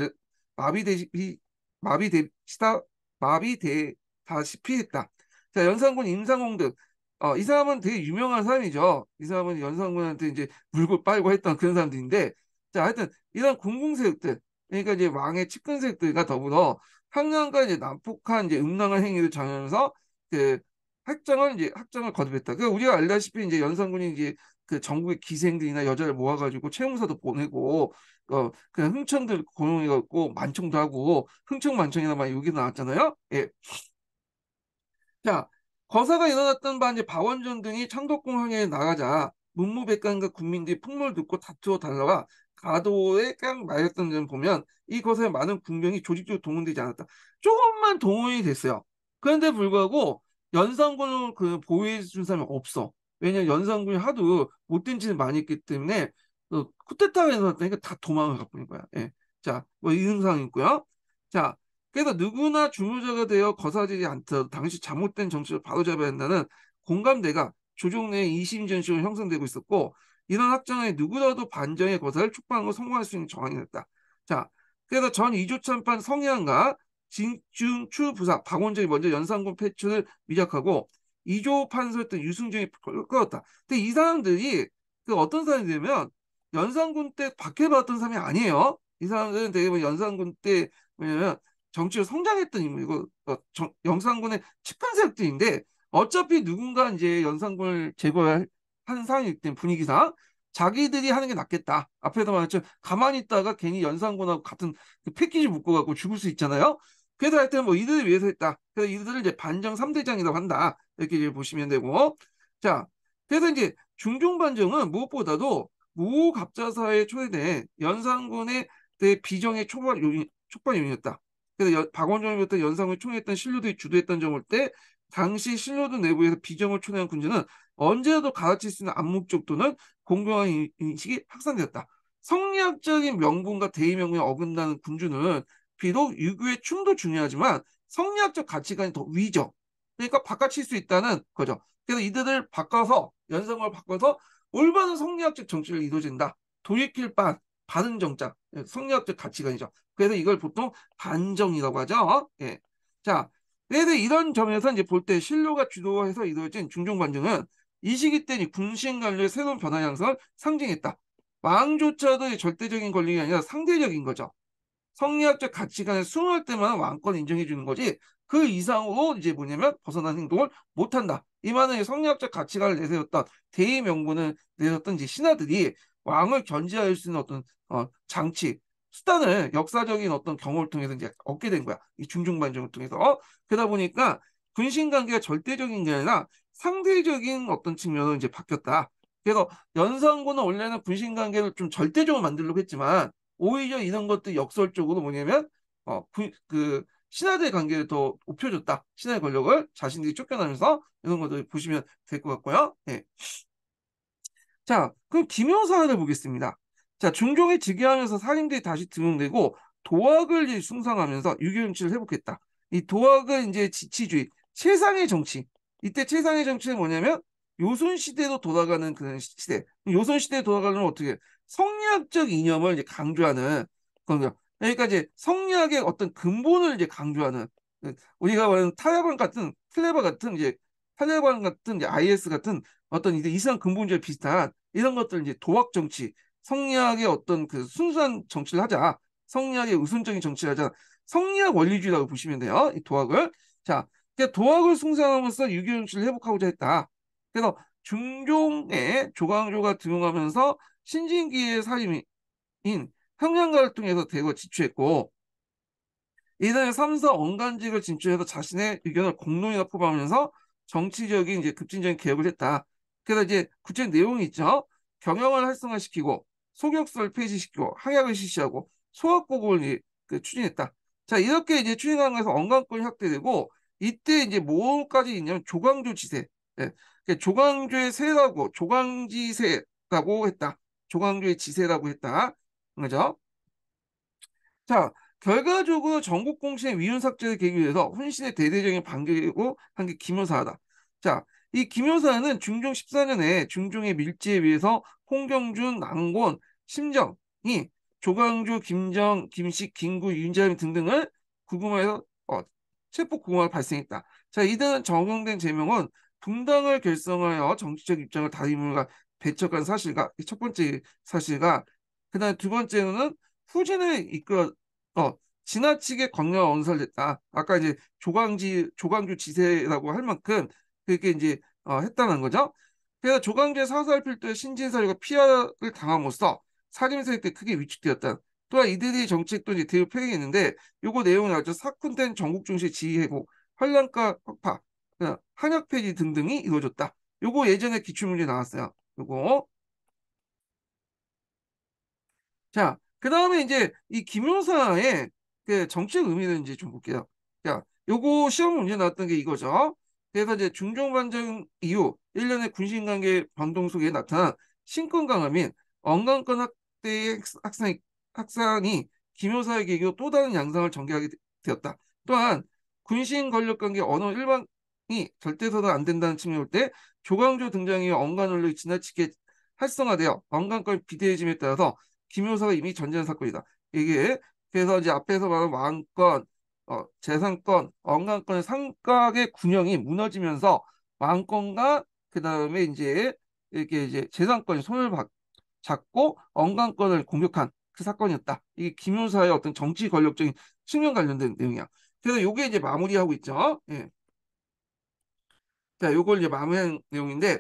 마비되 마비되시다 마비되다시피 했다. 자, 연산군 임상공 등. 어, 이 사람은 되게 유명한 사람이죠. 이 사람은 연산군한테 이제 물고 빨고 했던 그런 사람들인데, 자, 하여튼, 이런 공공세력들 그러니까 이제 왕의 측근세력들과 더불어 평양과 이제 남북한 이제 음란한 행위를 저하면서그 학장을 이제 학장을 거듭했다. 그러니까 우리가 알다시피 이제 연산군이 이제 그 전국의 기생들이나 여자를 모아가지고 채용사도 보내고 어 그냥 흥청들 고용해갖고 만청도 하고 흥청 만청이나 막 여기 나왔잖아요. 예. 자, 거사가 일어났던 바 이제 박원준 등이 창덕궁항에 나가자 문무백관과 국민들이 풍물 듣고 다투어 달러가 가도에 깡 말렸던 점 보면 이 거사에 많은 군병이 조직적으로 동원되지 않았다. 조금만 동원이 됐어요. 그런데 불구하고 연산군을 그 보호해 준 사람이 없어. 왜냐 연산군이 하도 못된 짓을 많이 했기 때문에 어, 쿠데타가 일어났다니까 다 도망을 가버린 거야. 예. 자, 뭐 이런 상황이 있고요. 자, 그래서 누구나 주무자가 되어 거사지지 않더라도 당시 잘못된 정치를 바로잡아야 한다는 공감대가 조정 내의 이심전심으로 형성되고 있었고 이런 확장에 누구라도 반정의 거사를 촉발한걸 성공할 수 있는 정황이됐다 자, 그래서 전 이조찬판 성희안과 진중 추부사 박원정이 먼저 연산군 패춘을 미작하고 이조 판서였던 유승정이 끌었다. 근데 이 사람들이 그 어떤 사람이냐면 연산군 때 박해받았던 사람이 아니에요. 이 사람들은 되게 뭐 연산군 때왜냐면 정치로 성장했던 인물이고 어, 정, 영산군의 측근 세력들인데 어차피 누군가 이제 연산군을 제거할 한 상황이기 때문에 분위기상 자기들이 하는 게 낫겠다. 앞에서 말했죠. 가만히 있다가 괜히 연산군하고 같은 그 패키지 묶어갖고 죽을 수 있잖아요. 그래서 하여튼 뭐 이들을 위해서 했다. 그래서 이들을 이제 반정 3대장이라고 한다. 이렇게 이제 보시면 되고. 자, 그래서 이제 중종반정은 무엇보다도 모갑자사에 초대된 연산군의 그 비정의 초발 요인, 촉발 요인이었다. 그래서 박원종이부터 연상을 총했던 회 신료들이 주도했던 점을 때 당시 신료도 내부에서 비정을 초래한 군주는 언제라도 가르칠 수 있는 암묵적 또는 공공한 인식이 확산되었다. 성리학적인 명분과 대의명분에 어긋나는 군주는 비록 유교의 충도 중요하지만 성리학적 가치관이 더 위죠. 그러니까 바깥칠수 있다는 거죠. 그래서 이들을 바꿔서 연성을 바꿔서 올바른 성리학적 정치를 이루어진다. 돌이킬 반 반른 정작, 성리학적 가치관이죠. 그래서 이걸 보통 반정이라고 하죠. 예. 자, 그래서 이런 점에서 이제 볼때 신료가 주도해서 이루어진 중종반정은 이 시기 때는 군신관료의 새로운 변화 양상을 상징했다. 왕조차도 절대적인 권리가 아니라 상대적인 거죠. 성리학적 가치관에 수응할 때만 왕권 인정해 주는 거지 그 이상으로 이제 뭐냐면 벗어난 행동을 못한다. 이만은 성리학적 가치관을 내세웠던 대의명분을 내렸던 이제 신하들이 왕을 견제할 수 있는 어떤 어, 장치, 수단을 역사적인 어떤 경험을 통해서 이제 얻게 된 거야. 이 중중반정을 통해서. 어? 그러다 보니까 군신 관계가 절대적인 게 아니라 상대적인 어떤 측면으로 이제 바뀌었다. 그래서 연산군은 원래는 군신 관계를 좀 절대적으로 만들려고 했지만 오히려 이런 것도 역설적으로 뭐냐면 어, 부, 그 신하들의 관계를 더 높여줬다. 신하의 권력을 자신들이 쫓겨나면서 이런 것도 보시면 될 것 같고요. 네. 자, 그럼 김영사를 보겠습니다. 자, 중종이 즉위하면서 사림들이 다시 등용되고 도학을 이제 숭상하면서 유교 정치를 회복했다. 이 도학은 이제 지치주의, 최상의 정치. 이때 최상의 정치는 뭐냐면 요순 시대로 돌아가는 그런 시대. 요순 시대에 돌아가는 어떻게 성리학적 이념을 이제 강조하는 건가. 그러니까 이제 성리학의 어떤 근본을 이제 강조하는 우리가 말하는 타협반 같은 클레버 같은 이제 탈레반 같은 이제 IS 같은 어떤 이제 이상 근본적 비슷한 이런 것들 이제 도학 정치 성리학의 어떤 그 순수한 정치를 하자. 성리학의 우선적인 정치를 하자. 성리학 원리주의라고 보시면 돼요. 이 도학을. 자, 그니까 도학을 숭상하면서 유교 정치를 회복하고자 했다. 그래서 중종의 조광조가 등용하면서 신진기의 사임인 평양가를 통해서 대거 지추했고 이들은 삼서 언간직을 진출해서 자신의 의견을 공론이나 포함하면서 정치적인 이제 급진적인 개혁을 했다. 그래서 이제 구체 내용이 있죠. 경영을 활성화시키고 소격육서를 폐지시키고 학약을 실시하고 소학보고를 그 추진했다. 자 이렇게 이제 추진하는 것에서 언감권이 확대되고 이때 이제 뭐까지 있냐면 조광조 지세. 예. 그러니까 조광조의 세라고 조광지세라고 했다. 조광조의 지세라고 했다. 그죠? 자 결과적으로 전국공신의 위헌 삭제를 계기해서 로 훈신의 대대적인 반격이고 한게 김효사다. 하 자, 이 김효사는 중종 14년에 중종의 밀지에 비해서 홍경준, 남곤, 심정이 조광조, 김정, 김식, 김구, 윤재민 등등을 구금하여 어, 체포구금을 발생했다. 자, 이들은 적용된 제명은 분당을 결성하여 정치적 입장을 다림으로 배척한 사실과 첫 번째 사실과 그다음 두 번째는 후진을 이끌어 어, 지나치게 광려 언설됐다. 아까 이제 조광지 조광주 지세라고 할 만큼 그렇게 이제 어, 했다는 거죠. 그래서 조광주의 사살 필두의신진설유가피하를 당함으로써 사기 민생 때 크게 위축되었다. 또한 이들의 정책 또는 대우 폐기했는데 요거 내용은 아주 사쿤된 전국 중시 지휘 회고 환란가 확파, 한약 폐지 등등이 이루어졌다. 요거 예전에 기출문제 나왔어요. 요거. 자, 그 다음에 이제 이 김용사의 그 정책 의미는 이제 좀 볼게요. 자, 요거 시험 문제 나왔던 게 이거죠. 그래서 이제 중종반정 이후 1년의 군신관계 변동 속에 나타난 신권 강화 및언강권 때의 학생, 학상이 기묘사의 계기로 또 다른 양상을 전개하게 되었다. 또한 군신 권력관계 언어 일반이 절대서는 안 된다는 측면을때 조광조 등장이 언간 언론이 지나치게 활성화되어 언간권 비대해짐에 따라서 기묘사가 이미 전제한 사건이다. 이게 그래서 이제 앞에서 말한 왕권, 어, 재산권, 언간권의 상각의 균형이 무너지면서 왕권과 그 다음에 이제 이렇게 이제 재산권이 손을 받, 잡고 언감권을 공격한 그 사건이었다. 이게 김효사의 어떤 정치 권력적인 측면 관련된 내용이야. 그래서 요게 이제 마무리하고 있죠. 예. 자, 요걸 이제 마무리한 내용인데,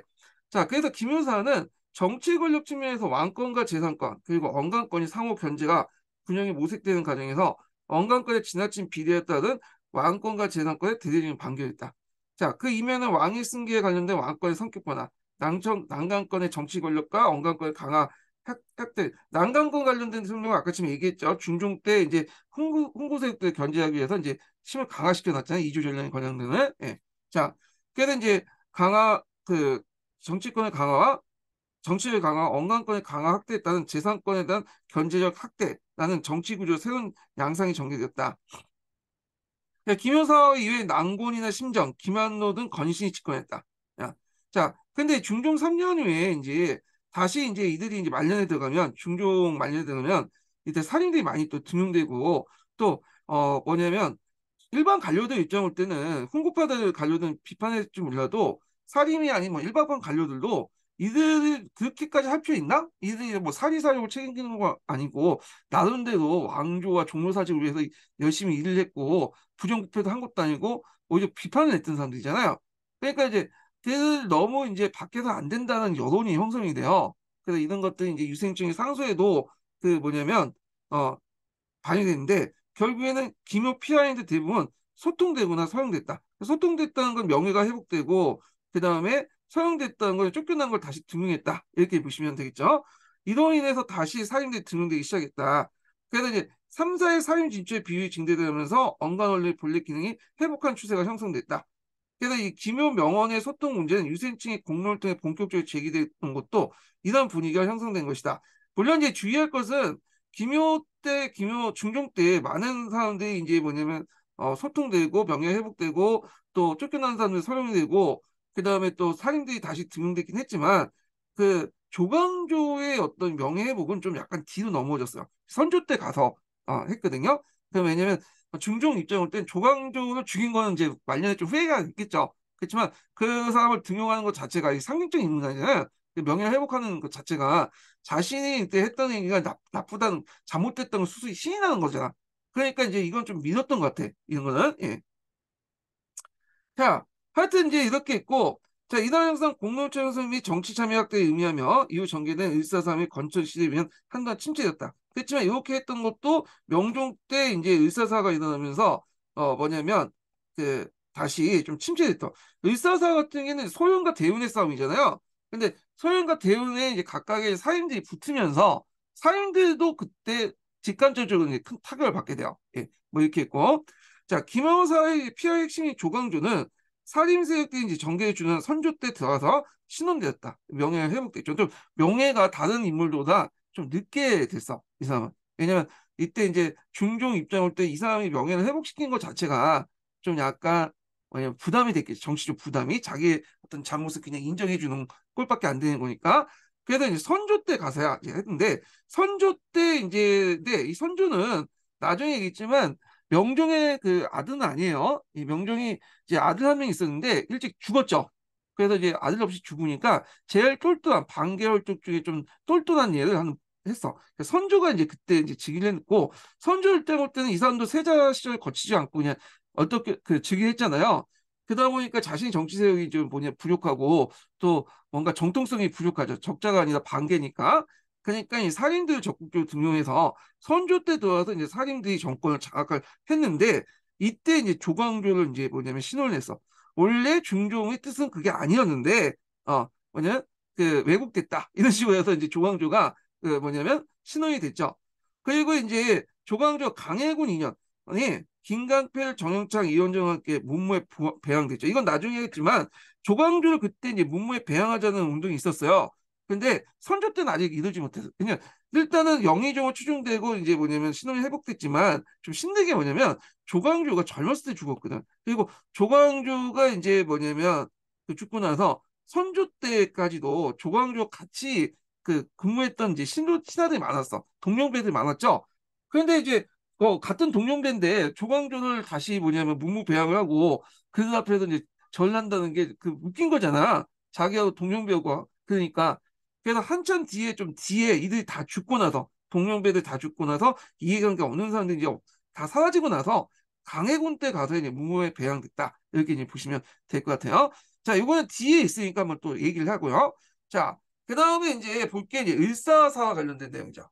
자, 그래서 김효사는 정치 권력 측면에서 왕권과 재산권 그리고 언감권이 상호 견제가 균형이 모색되는 과정에서 언감권의 지나친 비례에 따른 왕권과 재산권의 대대적인 반결이다. 자, 그 이면은 왕의 승계에 관련된 왕권의 성격 변화, 당청, 난간권의 정치 권력과 언간권의 강화 확대 난간권 관련된 설명은 아까 지금 얘기했죠. 중종 때 이제 홍구, 홍구 세력들 견제하기 위해서 이제 힘을 강화시켜 놨잖아요. 이조 전략에 관련된을. 예. 자, 그래서 이제 강화 그 정치권의 강화와 정치의 강화, 언간권의 강화 확대했다는 재산권에 대한 견제적 확대, 라는 정치 구조 새로운 양상이 전개되었다 그러니까 김효사 이외에 난곤이나 심정, 김한노 등 건신이 집권했다. 자, 근데 중종 3년 후에 이제 다시 이제 이들이 이제 말년에 들어가면 중종 말년에 들어가면 이때 살인들이 많이 또 등용되고 또 어 뭐냐면 일반 관료들 입장 올 때는 홍구파들 관료들은 비판했지 몰라도 살인이 아닌 뭐 일반권 관료들도 이들이 그렇게까지 할 필요 있나? 이들이 뭐 사리사욕을 책임지는 거 아니고 나름대로 왕조와 종로사직을 위해서 열심히 일을 했고 부정부패도 한 것도 아니고 오히려 비판을 했던 사람들이잖아요. 그러니까 이제 들 너무 이제 밖에서 안 된다는 여론이 형성이 돼요. 그래서 이런 것들이 이제 유생증의 상소에도 그 뭐냐면 어 반영이 되는데 결국에는 기묘 피라인드 대부분 소통되거나 사용됐다 소통됐다는 건 명예가 회복되고 그 다음에 사용됐다는 걸 쫓겨난 걸 다시 등용했다. 이렇게 보시면 되겠죠. 이로 인해서 다시 사임대 등용되기 시작했다. 그래서 이제 3사의 사임 진출의 비율이 증대되면서 언간 원리 본래 기능이 회복한 추세가 형성됐다. 게다가 이 기묘 명언의 소통 문제는 유세층의 공론을 통해 본격적으로 제기됐던 것도 이런 분위기가 형성된 것이다. 물론 이제 주의할 것은 기묘 때, 기묘 중종 때 많은 사람들이 이제 뭐냐면 어, 소통되고 명예 회복되고 또쫓겨난 사람들 설명이 되고 그 다음에 또 살인들이 다시 등용됐긴 했지만 그 조광조의 어떤 명예 회복은 좀 약간 뒤로 넘어졌어요. 선조 때 가서 어, 했거든요. 그 왜냐면 어, 중종 입장일 땐 조광조를 죽인 거는 이제 말년에 좀 후회가 있겠죠. 그렇지만 그 사람을 등용하는 것 자체가 상징적인 인물이잖아요. 그 명예를 회복하는 것 자체가 자신이 그때 했던 얘기가 나, 나쁘다는 잘못됐던 수술이 신이나는 거잖아. 그러니까 이제 이건 좀 믿었던 것 같아. 이런 거는 예. 자 하여튼 이제 이렇게 있고 자 이날 영상 공론체 선생님이 정치 참여 학대에 의미하며 이후 전개된 일사삼의 건천 시대면 한동안 침체였다 그렇지만 이렇게 했던 것도 명종 때 이제 을사사가 일어나면서 어 뭐냐면 그 다시 좀 침체됐던 을사사 같은 경우에는 소현과 대운의 싸움이잖아요. 근데 소현과 대운의 이제 각각의 사인들이 붙으면서 사인들도 그때 직간접적으로 큰 타격을 받게 돼요. 예, 뭐 이렇게 했고 자 김영사의 피하 핵심인 조광조는 사림세력들이 이제 전개해주는 선조 때 들어가서 신원되었다. 명예가 회복됐죠. 좀 명예가 다른 인물보다 좀 늦게 됐어 이 사람은 왜냐면 이때 이제 중종 입장 올 때 이 사람이 명예를 회복시킨 것 자체가 좀 약간 왜냐면 부담이 됐겠지 정치적 부담이 자기 어떤 잘못을 그냥 인정해 주는 꼴밖에 안 되는 거니까 그래서 이제 선조 때 가서야 이제 했는데 선조 때 이제 네이 선조는 나중에 얘기했지만 명종의 그 아들은 아니에요 이 명종이 이제 아들 한 명 있었는데 일찍 죽었죠 그래서 이제 아들 없이 죽으니까 제일 똘똘한 반개월쪽 중에 좀 똘똘한 얘를 하는 했어. 그러니까 선조가 이제 그때 이제 즉위를 했고 선조일 때 볼 때는 이 사람도 세자 시절 거치지 않고 그냥 어떻게 그 즉위했잖아요. 그러다 보니까 자신이 정치 세력이 좀 뭐냐 부족하고 또 뭔가 정통성이 부족하죠. 적자가 아니라 반개니까. 그러니까 이 사림들을 적극적으로 등용해서 선조 때 들어와서 이제 사림들이 정권을 장악을 했는데 이때 이제 조광조를 이제 뭐냐면 신원을 했어. 원래 중종의 뜻은 그게 아니었는데 어 뭐냐면 그 왜곡됐다 이런 식으로 해서 이제 조광조가 그 뭐냐면 신원이 됐죠. 그리고 이제 조광조 강해군 2년이 김강필, 정영창, 이원정과 함께 문무에 부하, 배양됐죠. 이건 나중에 했지만 조광조를 그때 이제 문무에 배양하자는 운동이 있었어요. 근데 선조 때는 아직 이르지 못해서 그냥 일단은 영의정으로 추종되고 이제 뭐냐면 신혼이 회복됐지만 좀 힘든 게 뭐냐면 조광조가 젊었을 때 죽었거든. 그리고 조광조가 이제 뭐냐면 그 죽고 나서 선조 때까지도 조광조 같이 그 근무했던 이제 신도 친하들이 많았어. 동명배들이 많았죠. 그런데 이제 어, 같은 동명배인데 조광조를 다시 뭐냐면 문무배양을 하고 그들 앞에서 이제 절난다는 게 그 웃긴 거잖아. 자기하고 동명배우고 그러니까 그래서 한참 뒤에 좀 뒤에 이들이 다 죽고 나서 동년배들 다 죽고 나서 이해관계 없는 사람들이 제다 사라지고 나서 강해군 때 가서 이제 무모에 배양됐다 이렇게 이제 보시면 될 것 같아요. 자, 이거는 뒤에 있으니까 한번 또 얘기를 하고요. 자, 그 다음에 이제 볼게 이제 을사사와 관련된 내용이죠.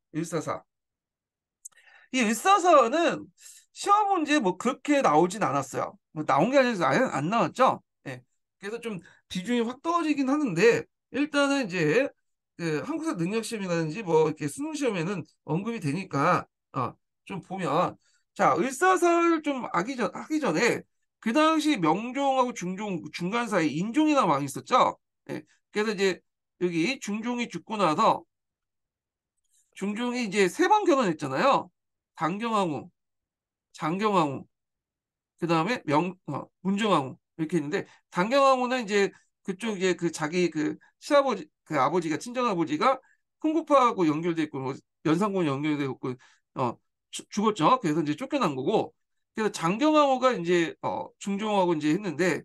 을사사이을사사는 시험 문제 뭐 그렇게 나오진 않았어요. 뭐 나온 게 아니라 아예 안 나왔죠. 예. 그래서 좀 비중이 확 떨어지긴 하는데 일단은 이제 그 한국사 능력 시험이라든지 뭐 이렇게 수능 시험에는 언급이 되니까 어, 좀 보면 자 을사설 좀아기전 하기 전에 그 당시 명종하고 중종 중간 사이 인종이나 왕이 있었죠. 예, 그래서 이제 여기 중종이 죽고 나서 중종이 이제 세 번 결혼했잖아요. 단경왕후, 장경왕후, 그 다음에 명 어, 문정왕후 이렇게 했는데 단경왕후는 이제 그쪽 이제 그 자기 그 시아버지 그 아버지가 친정 아버지가 흥구파하고 연결돼 있고 뭐 연산군 연결돼 있고 어 주, 죽었죠. 그래서 이제 쫓겨난 거고 그래서 장경왕후가 이제 어 중종하고 이제 했는데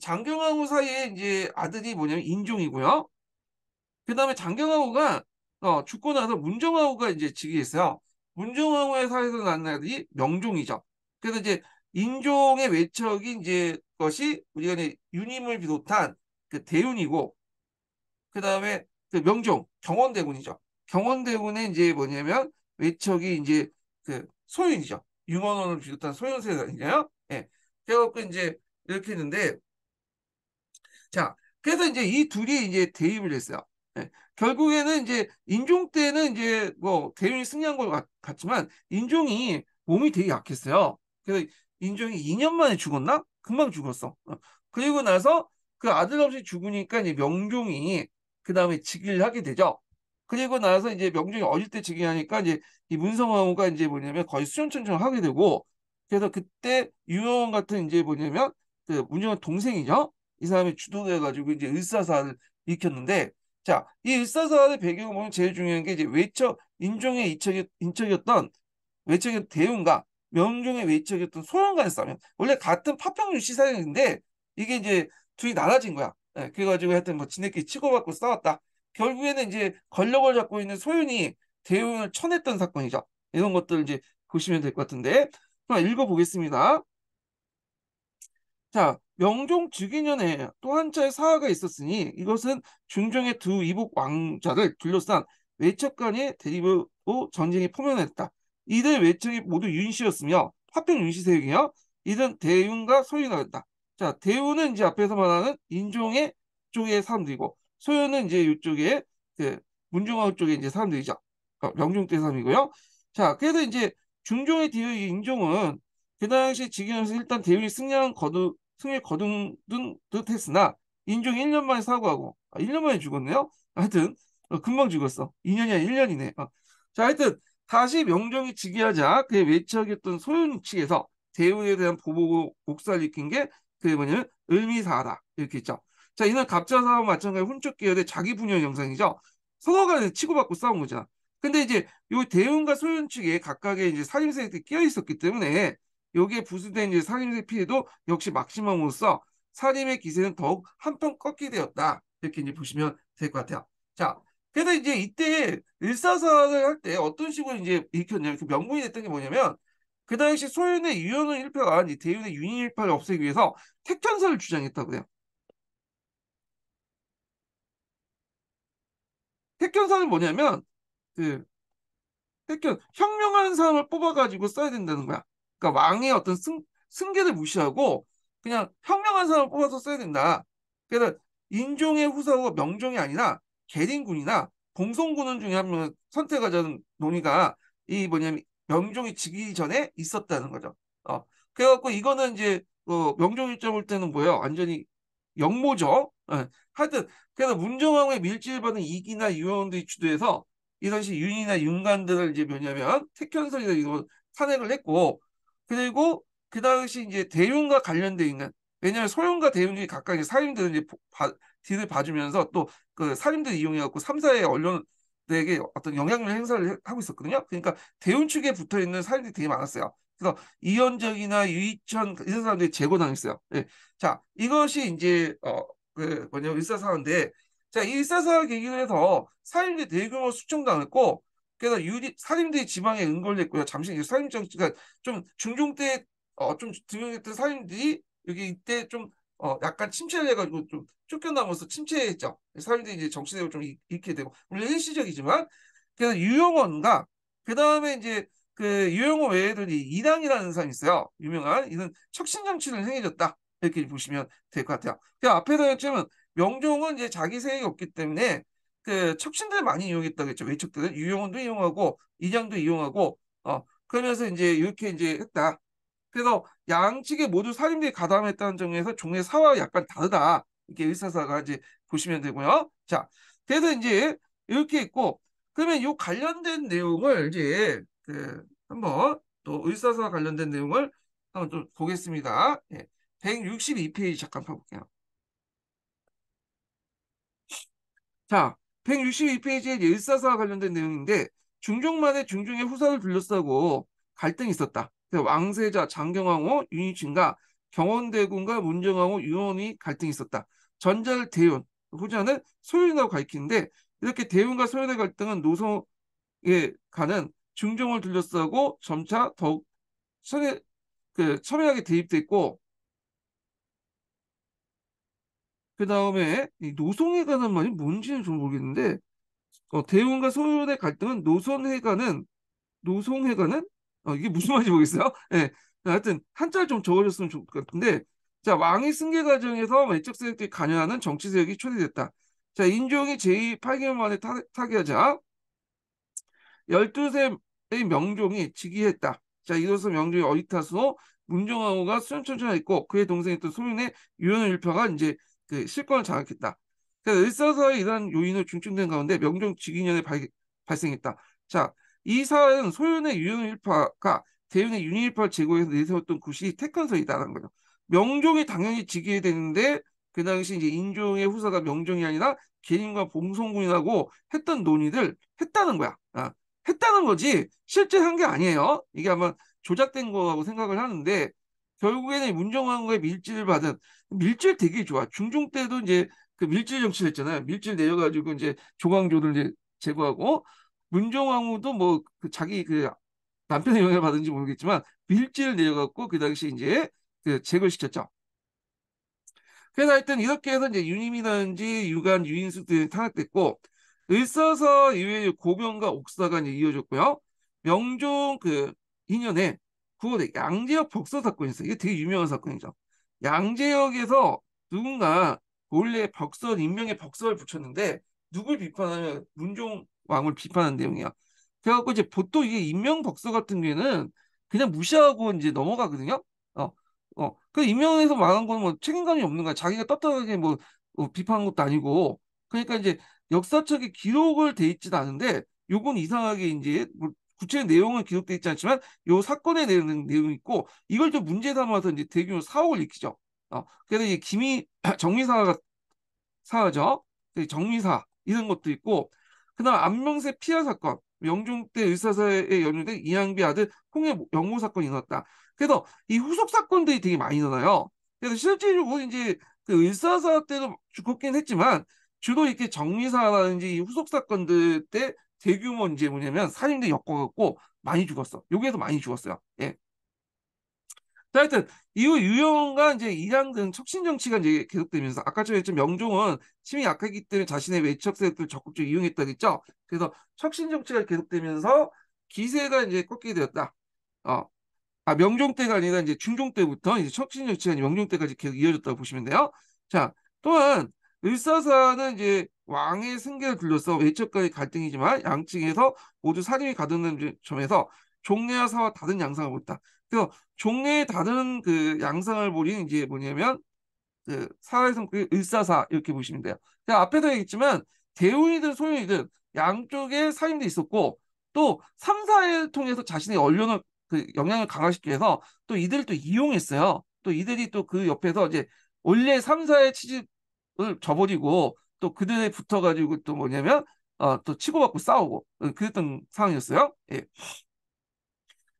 장경왕후 사이에 이제 아들이 뭐냐면 인종이고요. 그 다음에 장경왕후가 어 죽고 나서 문정왕후가 이제 즉위했어요. 문정왕후의 사이에서 낳은 아들이 명종이죠. 그래서 이제 인종의 외척이 이제 것이 우리가 이제 유님을 비롯한 그 대운이고 그 다음에 그 명종 경원대군이죠. 경원대군의 이제 뭐냐면 외척이 이제 그 소윤이죠. 융원원을 비롯한 소윤 세단이에요. 예. 그래갖고 이제 이렇게 했는데 자 그래서 이제 이 둘이 이제 대입을 했어요. 예. 결국에는 이제 인종 때는 이제 뭐 대윤이 승리한 걸 같지만 인종이 몸이 되게 약했어요. 그래서 인종이 2년 만에 죽었나? 금방 죽었어. 어. 그리고 나서 그 아들 없이 죽으니까 이제 명종이 그 다음에 즉위를 하게 되죠. 그리고 나서 이제 명종이 어릴 때 즉위하니까 이제 이 문성왕후가 이제 뭐냐면 거의 수연천처럼 하게 되고 그래서 그때 유명원 같은 이제 뭐냐면 그 문정원 동생이죠. 이 사람이 주도돼가지고 이제 을사사를 일으켰는데 자 이을사사를 배경을 보면 제일 중요한 게 이제 외척 인종의 이척이, 인척이었던 외척의 대운과 명종의 외척이었던 소현간의 싸움 원래 같은 파평류 시사인데 이게 이제 둘이 나눠진 거야. 네, 그래가지고 하여튼 뭐 지네끼리 치고받고 싸웠다. 결국에는 이제 권력을 잡고 있는 소윤이 대응을 쳐냈던 사건이죠. 이런 것들 이제 보시면 될 것 같은데 한번 읽어보겠습니다. 자, 명종 즉위년에 또한 차의 사화가 있었으니 이것은 중종의 두 이북 왕자를 둘러싼 외척 간의 대립으로 전쟁이 포면했다. 이들 외척이 모두 윤씨였으며 화평 윤씨 세력이며 이들은 대윤과 소윤하였다. 자, 대우는 이제 앞에서 말하는 인종의 쪽의 사람들이고, 소유는 이제 이쪽에 그 문종학 쪽에 이제 사람들이죠. 그러니까 명중때 사람이고요. 자, 그래서 이제 중종의 대우의 인종은 그 당시 지경에서 일단 대우의 승량 거두, 승리 거둔 듯 했으나, 인종이 1년 만에 사고하고, 아, 1년 만에 죽었네요. 하여튼, 어, 금방 죽었어. 2년이 아니라 1년이네. 어. 자, 하여튼, 다시 명종이 즉위하자 그의 외척이었던 소윤 측에서 대운에 대한 보복을 복사를 일킨게 그게 뭐냐면 의미사하다 이렇게 있죠. 자 이는 갑자 싸움 마찬가지로 훔쪽 계열의 자기 분열 영상이죠. 서로 가 치고받고 싸운 거죠 근데 이제 요 대운과 소윤 측에 각각의 이제 살인세력이 끼어 있었기 때문에 여기에 부수된 이제 살인세 피해도 역시 막심함으로써 살림의 기세는 더욱 한편 꺾게 되었다. 이렇게 이제 보시면 될 것 같아요. 자, 그래서 이제 이때 일사사를 할때 어떤 식으로 이제 읽혔냐면 그 명분이 됐던 게 뭐냐면 그 당시 소윤의 유현은 일패가 아닌 대윤의 윤인 일패를 없애기 위해서 택전사를 주장했다고요. 택견사는 뭐냐면 그 택견 혁명하는 사람을 뽑아가지고 써야 된다는 거야. 그니까 왕의 어떤 승, 승계를 무시하고 그냥 혁명한 사람을 뽑아서 써야 된다. 그래서 인종의 후사후가 명종이 아니라 개린군이나 봉송군은 중에 한 명을 선택하자는 논의가 이 뭐냐면 명종이 지기 전에 있었다는 거죠. 어, 그래갖고 이거는 이제 어, 명종 입장 을 때는 뭐예요? 완전히 역모죠. 예. 하여튼 그래서 문정왕후의 밀집받은 이기나 유원들이 주도해서 이 당시 윤이나 윤관들을 이제 뭐냐면 태견설이나 이거 탄핵을 했고 그리고 그 당시 이제 대윤과 관련돼 있는 왜냐하면 소윤과 대윤이 각각 사림들을 이제 바, 뒤를 봐주면서 또 그 사림들 이용해갖고 삼사의 언론 들에게 어떤 영향을 행사를 하고 있었거든요. 그러니까 대운 측에 붙어 있는 사람들이 되게 많았어요. 그래서 이현정이나 유이천 이런 사람들이 제거당했어요. 예. 자, 이것이 이제 어그 뭐냐 일사사인데 자, 이 일사사 계기로 해서 사림들이 대규모 수청당했고 그래서 유리 사림들이 지방에 은걸했고요 잠시 이제 사림 정치가 그러니까 좀 중종 때 어 좀 등용했던 사림들이 여기 이때 좀 어, 약간 침체해가지고좀 쫓겨나면서 침체했죠. 사람들이 이제 정신을좀 잃게 되고, 물론 일시적이지만, 그래서 유용원과그 다음에 이제 그유용호 외에도 이제 이당이라는 사람이 있어요. 유명한, 이는 척신정치를 행해졌다. 이렇게 보시면 될 것 같아요. 그 앞에서 했지만, 명종은 이제 자기 세력이 없기 때문에, 그척신들 많이 이용했다고 했죠. 외척들은. 유용원도 이용하고, 이장도 이용하고, 어, 그러면서 이제 이렇게 이제 했다. 그래서 양측의 모두 살인비이 가담했다는 점에서 종의 사와 약간 다르다. 이렇게 의사사가 이제 보시면 되고요. 자, 그래서 이제 이렇게 있고 그러면 이 관련된 내용을 이제 그 한번 또 의사사와 관련된 내용을 한번 좀 보겠습니다. 예, 162페이지 잠깐 봐볼게요. 자, 162페이지에 의사사와 관련된 내용인데 중종만의 중종의 후사를 둘러싸고 갈등이 있었다. 그 왕세자, 장경왕후, 윤희친과 경원대군과 문정왕후, 유원이 갈등이 있었다. 전자를 대운 후자는 소윤이라고 가리키는데 이렇게 대운과 소윤의 갈등은 노성에 가는 중종을 둘러싸고 점차 더욱 첨예, 그, 첨예하게 대입됐고 그 다음에 노송에 관한 말이 뭔지는 좀 모르겠는데 어, 대운과 소윤의 갈등은 노선회관은 노송회관은 어, 이게 무슨 말인지 모르겠어요. 예. 하여튼 한자를 좀 적어줬으면 좋을 것 같은데 자 왕위 승계 과정에서 외적 세력이 관여하는 정치 세력이 초래됐다. 자 인종이 제2 8개월 만에 타, 타하자 12세의 명종이 즉위했다. 자 이로써 명종이 어이타수 문종왕후가 수천천천했고 그의 동생이었던 소윤의 유현일파가 이제 그 실권을 장악했다. 그러니까 을서이러 요인으로 중증된 가운데 명종 즉위년에 발생했다. 자이 사안은 소윤의 유일파가 대윤의 유일파를 제거해서 내세웠던 곳이 태권서이다라는 거죠. 명종이 당연히 지게 되는데 그 당시 이제 인종의 후사가 명종이 아니라 개인과 봉성군이라고 했던 논의들 했다는 거야. 아, 했다는 거지 실제 한 게 아니에요. 이게 아마 조작된 거라고 생각을 하는데 결국에는 문정왕후의 밀지를 받은 밀질 되게 좋아. 중종 때도 이제 그 밀질 정치를 했잖아요. 밀질 내려가지고 이제 조광조를 이제 제거하고 문종왕후도 뭐 그 자기 그 남편의 영향을 받은지 모르겠지만 빌지를 내려갖고 그 당시 이제 그제거 시켰죠. 그래서 하여튼 이렇게 해서 이제 유림이라든지 유관 유인수 등이 탄압됐고 을서서 이외에 고병과 옥사가 이어졌고요 명종 그 2년에 9월에 양재역 복서 사건이 있어요. 이게 되게 유명한 사건이죠. 양재역에서 누군가 본래 벽선 인명의 벽서를 붙였는데 누굴 비판하면 문종 왕을 비판한 내용이야. 그래갖고 이제 보통 이게 인명 박사 같은 경우에는 그냥 무시하고 이제 넘어가거든요. 어, 어. 그 인명에서 말한 거는 뭐 책임감이 없는 거야. 자기가 떳떳하게 뭐 어, 비판한 것도 아니고. 그러니까 이제 역사책에 기록을 돼 있지도 않은데 요건 이상하게 이제 뭐 구체적인 내용은 기록돼 있지 않지만 요사건에 내용 내용 이 있고 이걸 좀 문제 삼아서 이제 대규모 사옥을 일으키죠. 어, 그래서 이제 김이 정미사가 사죠. 그 정미사 이런 것도 있고 그다음 안명세 피해 사건 영종대 의사사에 연루된 이양비 아들 홍해 영모 사건이 일어났다. 그래서 이 후속 사건들이 되게 많이 일어나요. 그래서 실제적으로 이제 그 의사사 때도 죽었긴 했지만 주로 이렇게 정리사라든지 이 후속 사건들 때 대규모 이제 뭐냐면 살인대 엮어갖고 많이 죽었어. 여기에도 많이 죽었어요. 예. 하여튼 이후 유영과 이제 이량등 척신 정치가 이제 계속되면서 아까 전에 좀 명종은 침이 약하기 때문에 자신의 외척 세력들을 적극적으로 이용했다그랬죠 그래서 척신 정치가 계속되면서 기세가 이제 꺾이게 되었다. 어. 아 명종 때가 아니라 이제 중종 때부터 이제 척신 정치가 명종 때까지 계속 이어졌다고 보시면 돼요. 자 또한 을사사는 이제 왕의 승계를 둘러서 외척과의 갈등이지만 양측에서 모두 사림이 가득한 점에서 종례와 사와 다른 양상을 보였다. 그래서 종례의 다른 그 양상을 보니 이제 뭐냐면 그 사회 성격의 을사사 이렇게 보시면 돼요. 그냥 앞에서 얘기했지만 대운이든 소윤이든 양쪽에 사인도 있었고 또 삼사를 통해서 자신의 언론을 그 영향을 강화시키기 위해서 또 이들을 또 이용했어요. 또 이들이 또 그 옆에서 이제 원래 삼사의 취직을 저버리고 또 그들에 붙어가지고 또 뭐냐면 어, 또 치고받고 싸우고 어, 그랬던 상황이었어요. 예.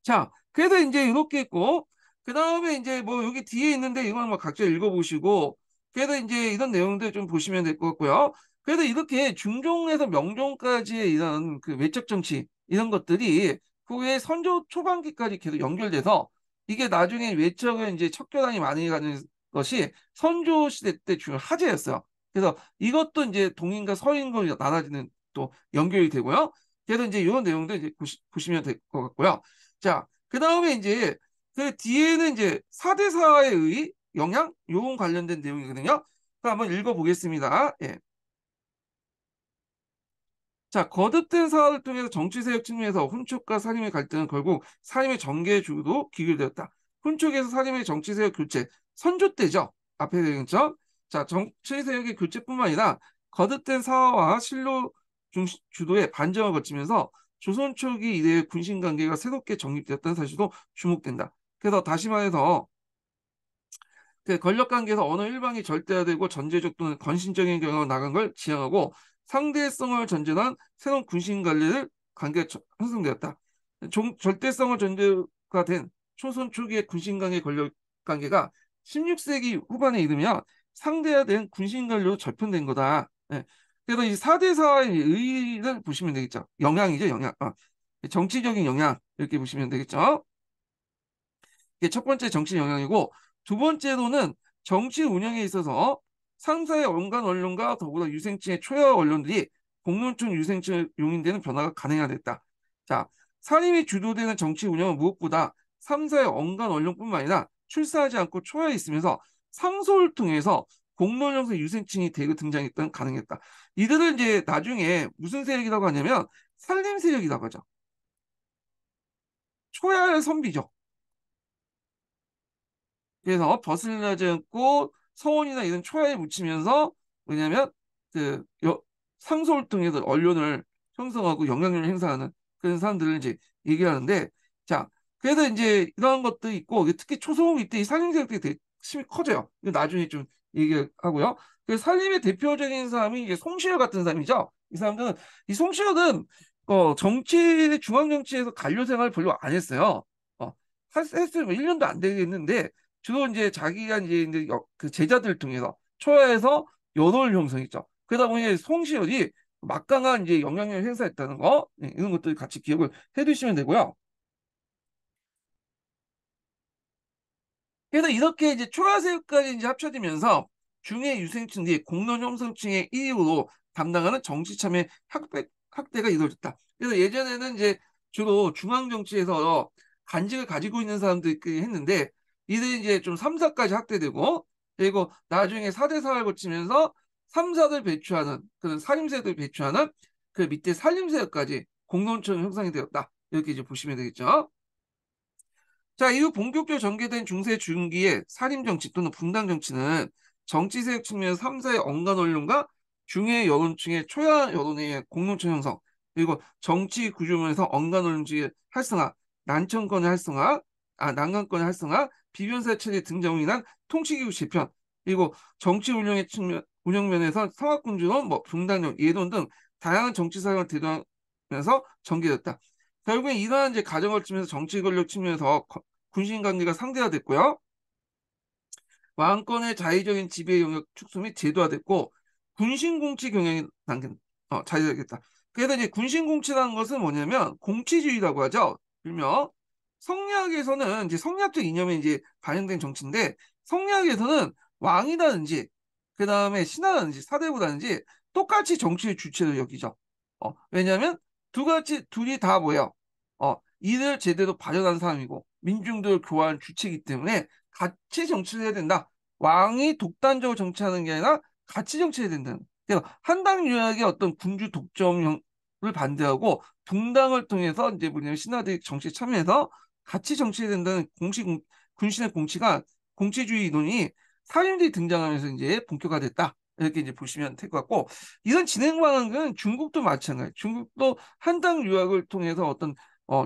자 그래서 이제 이렇게 있고 그 다음에 이제 뭐 여기 뒤에 있는데 이거뭐 각자 읽어보시고 그래서 이제 이런 내용들 좀 보시면 될 것 같고요. 그래서 이렇게 중종에서 명종까지의 이런 그 외적 정치 이런 것들이 후에 선조 초반기까지 계속 연결돼서 이게 나중에 외척은 이제 척교단이 많이 가는 것이 선조 시대 때주요한 하재였어요. 그래서 이것도 이제 동인과 서인으로 나눠지는 또 연결이 되고요. 그래서 이제 이런 내용도 이제 보시, 보시면 될 것 같고요. 자, 그 다음에 이제 그 뒤에는 이제 사대사에의 영향 요건 관련된 내용이거든요. 그 한번 읽어보겠습니다. 예. 자, 거듭된 사활을 통해서 정치세력 측면에서 훈촉과 사림의 갈등은 결국 사림의 전개 주도 기결되었다. 훈촉에서 사림의 정치세력 교체, 선조때죠. 앞에 얘기했죠. 자, 정치세력의 교체뿐만 아니라 거듭된 사화와 신로 중 주도의 반전을 거치면서 조선 초기 이래 군신 관계가 새롭게 정립되었다는 사실도 주목된다. 그래서 다시 말해서 그 권력 관계에서 어느 일방이 절대화되고 전제적 또는 건신적인 경향으로 나간 걸 지향하고 상대성을 전제한 새로운 군신 관리를 관계 가 형성되었다. 종, 절대성을 전제가 된 초선 초기의 군신 관계 권력 관계가 16세기 후반에 이르면 상대화된 군신 관료로 절편된 거다. 예. 그래서 이사대사의 의의를 보시면 되겠죠. 영향이죠, 영향. 아, 정치적인 영향, 이렇게 보시면 되겠죠. 이게 첫 번째 정치 영향이고, 두 번째로는 정치 운영에 있어서 상사의 원간 언론과 더불어 유생층의 초여 언론들이 공론촌 유생층 용인되는 변화가 가능하됐다. 해 자, 사림이 주도되는 정치 운영은 무엇보다 삼사의 언간 언론뿐만 아니라 출사하지 않고 초여에 있으면서 상소를 통해서 공론영세 유생층이 대거 등장했던 가능했다. 이들은 이제 나중에 무슨 세력이라고 하냐면 살림 세력이라고 하죠. 초야의 선비죠. 그래서 벗을 내지 않고 서원이나 이런 초야에 묻히면서 왜냐하면 그 상소를 통해서 언론을 형성하고 영향력을 행사하는 그런 사람들을 이제 얘기하는데 자 그래서 이제 이러한 것도 있고 특히 초소음 이때 이 살림 세력들이 되게 힘이 커져요. 나중에 좀 얘기하고요. 그 산림의 대표적인 사람이 이게 송시열 같은 사람이죠. 이 사람들은 이 송시열은 어, 정치 중앙 정치에서 관료 생활 별로 안 했어요. 어, 했으면 1년도 뭐 안 되겠는데 주로 이제 자기가 이제 그 제자들 통해서 초야에서 연호를 형성했죠. 그러다 보니 송시열이 막강한 이제 영향력을 행사했다는 거 예, 이런 것들 같이 기억을 해두시면 되고요. 그래서 이렇게 이제 초라세력까지 이제 합쳐지면서 중해 유생층이 공론 형성층의 1위로 담당하는 정치참여 학백, 학대가 이루어졌다. 그래서 예전에는 이제 주로 중앙정치에서 간직을 가지고 있는 사람들이 했는데 이들이 제좀 3사까지 확대되고 그리고 나중에 4대 사회를 거치면서 3사를 배출하는 그런 살림세들 배출하는 그 밑에 살림세력까지 공론청 형성이 되었다. 이렇게 이제 보시면 되겠죠. 자, 이후 본격적으로 전개된 중세 중기의 사림정치 또는 분단정치는 정치세력 측면에서 3사의 언간 언론과 중의 여론층의 초야 여론의 공론체 형성, 그리고 정치 구조면에서 언간 언론지의 활성화, 난청권의 활성화, 아, 난간권의 활성화, 비변사 체제 등장으로 인한 통치기구 재편, 그리고 정치 운영의 측면, 운영면에서 상학군주론, 뭐, 분단론 예론 등 다양한 정치 사상을 대두하면서 전개됐다. 결국에 이러한 이제 가정을 치면서 정치 권력 치면서 군신 관계가 상대화 됐고요. 왕권의 자의적인 지배 영역 축소 및 제도화됐고 군신 공치 경향이 당긴 어, 자제되겠다. 그래서 이제 군신 공치라는 것은 뭐냐면 공치주의라고 하죠. 일명 성리학에서는 이제 성리학적 이념이 이제 반영된 정치인데 성리학에서는 왕이라든지 그 다음에 신하라든지 사대부라든지 똑같이 정치의 주체를 여기죠. 어, 왜냐하면 두 가지 둘이 다 뭐예요? 어, 이를 제대로 발현한 사람이고 민중들 교환 주체이기 때문에 같이 정치를 해야 된다. 왕이 독단적으로 정치하는 게 아니라 같이 정치해야 된다는. 그러니까 한당 유약의 어떤 군주 독점을 반대하고 분당을 통해서 이제 뭐냐면 신하들이 정치에 참여해서 같이 정치해야 된다는 공식 군, 신의 공치가 공치주의 이론이 사륜들이 등장하면서 이제 본격화됐다. 이렇게 이제 보시면 될 것 같고 이런 진행 방향은 중국도 마찬가지. 중국도 한당 유학을 통해서 어떤 어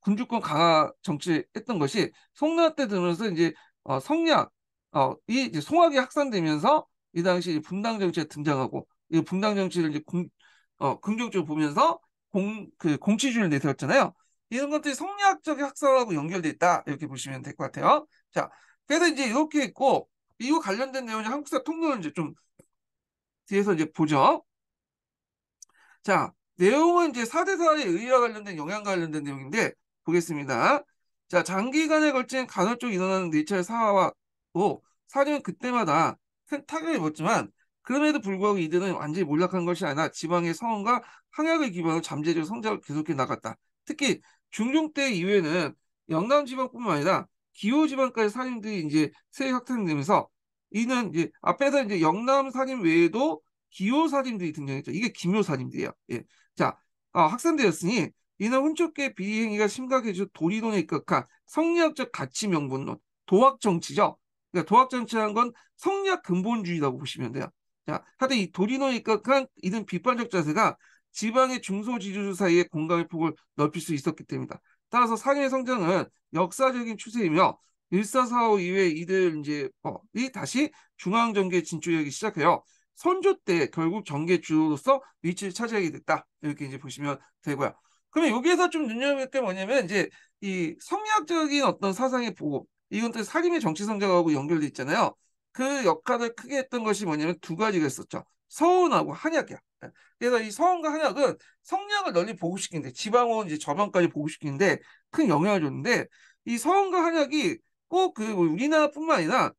군주권 강화 정치했던 것이 송나 때 들면서 이제 어 성략 어이 이제 송학이 확산되면서 이 당시 이제 분당 정치가 등장하고 이 분당 정치를 이제 공, 어 긍정적으로 보면서 공그 공치주의를 내세웠잖아요. 이런 것들이 성리학적인 학설하고 연결돼 있다 이렇게 보시면 될 것 같아요. 자, 그래서 이제 이렇게 있고 이거 관련된 내용이 한국사 통로는 이제 좀 뒤에서 이제 보죠. 자, 내용은 이제 사대사의 의의와 관련된 영향과 관련된 내용인데 보겠습니다. 자, 장기간에 걸친 간헐적 일어나는 네이처의 사화와도 사료는 그때마다 타격을 입었지만 그럼에도 불구하고 이들은 완전히 몰락한 것이 아니라 지방의 성원과 항약을 기반으로 잠재적 성장을 계속해 나갔다. 특히 중종 때 이후에는 영남 지방뿐만 아니라 기호 지방까지 산림들이 이제 세액 확산되면서 이는 이제 앞에서 이제 영남 산림 외에도 기호 산림들이 등장했죠. 이게 기묘 산림들이에요. 예. 자, 어, 확산되었으니 이는 훈촉계 비행위가 리 심각해져 도리론에 입각한 성리학적 가치 명분론, 도학 정치죠. 그러니까 도학 정치라는건 성리학 근본주의라고 보시면 돼요. 자, 하여튼 이 도리론에 입각한 이런 비판적 자세가 지방의 중소지주사이에 공감의 폭을 넓힐 수 있었기 때문이다. 따라서 상해 성장은 역사적인 추세이며 1445 이후에 이들 이제 어, 이 다시 중앙 정계 진출하기 시작해요. 선조 때 결국 정계 주로서 위치를 차지하게 됐다. 이렇게 이제 보시면 되고요. 그러면 여기에서 좀 눈여겨볼 게 뭐냐면 이제 이 성리학적인 어떤 사상의 보호 이건 또 사림의 정치 성장하고 연결돼 있잖아요. 그 역할을 크게 했던 것이 뭐냐면 두 가지가 있었죠. 서원하고 한약이야. 예. 그래서 이 서원과 한약은 성량을 널리 보급시키는데 지방원 이제 저방까지 보급시키는데 큰 영향을 줬는데 이 서원과 한약이 꼭그 뭐 우리나라뿐만 아니라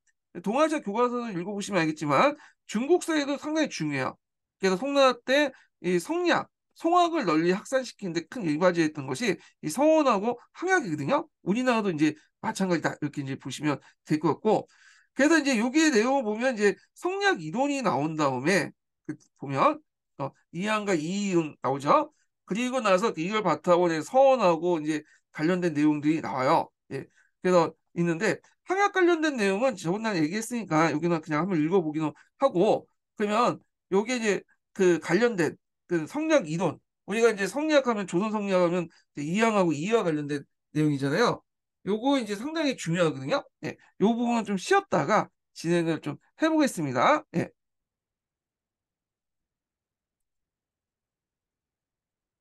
동아시아 교과서는 읽어보시면 알겠지만 중국 사회도 상당히 중요해요. 그래서 송나라 때 이 성량, 송악을 널리 확산시키는데 큰일과지했던 것이 이서원하고한약이거든요 우리나라도 이제 마찬가지다 이렇게 이제 보시면 될 것 같고 그래서 이제 여기에 내용을 보면 이제 성약 이론이 나온 다음에 그 보면 어, 이항과 이이음 나오죠. 그리고 나서 이걸 바탕으로 해서 서원하고 이제 관련된 내용들이 나와요. 예. 그래서 있는데 항약 관련된 내용은 저번날 얘기했으니까 여기는 그냥 한번 읽어보기로 하고 그러면 요게 이제 그 관련된 그 성략 이론 우리가 이제 성리학하면 조선 성리학하면 이항하고 이와 관련된 내용이잖아요. 요거 이제 상당히 중요하거든요. 예. 요 부분은 좀 쉬었다가 진행을 좀 해보겠습니다. 예.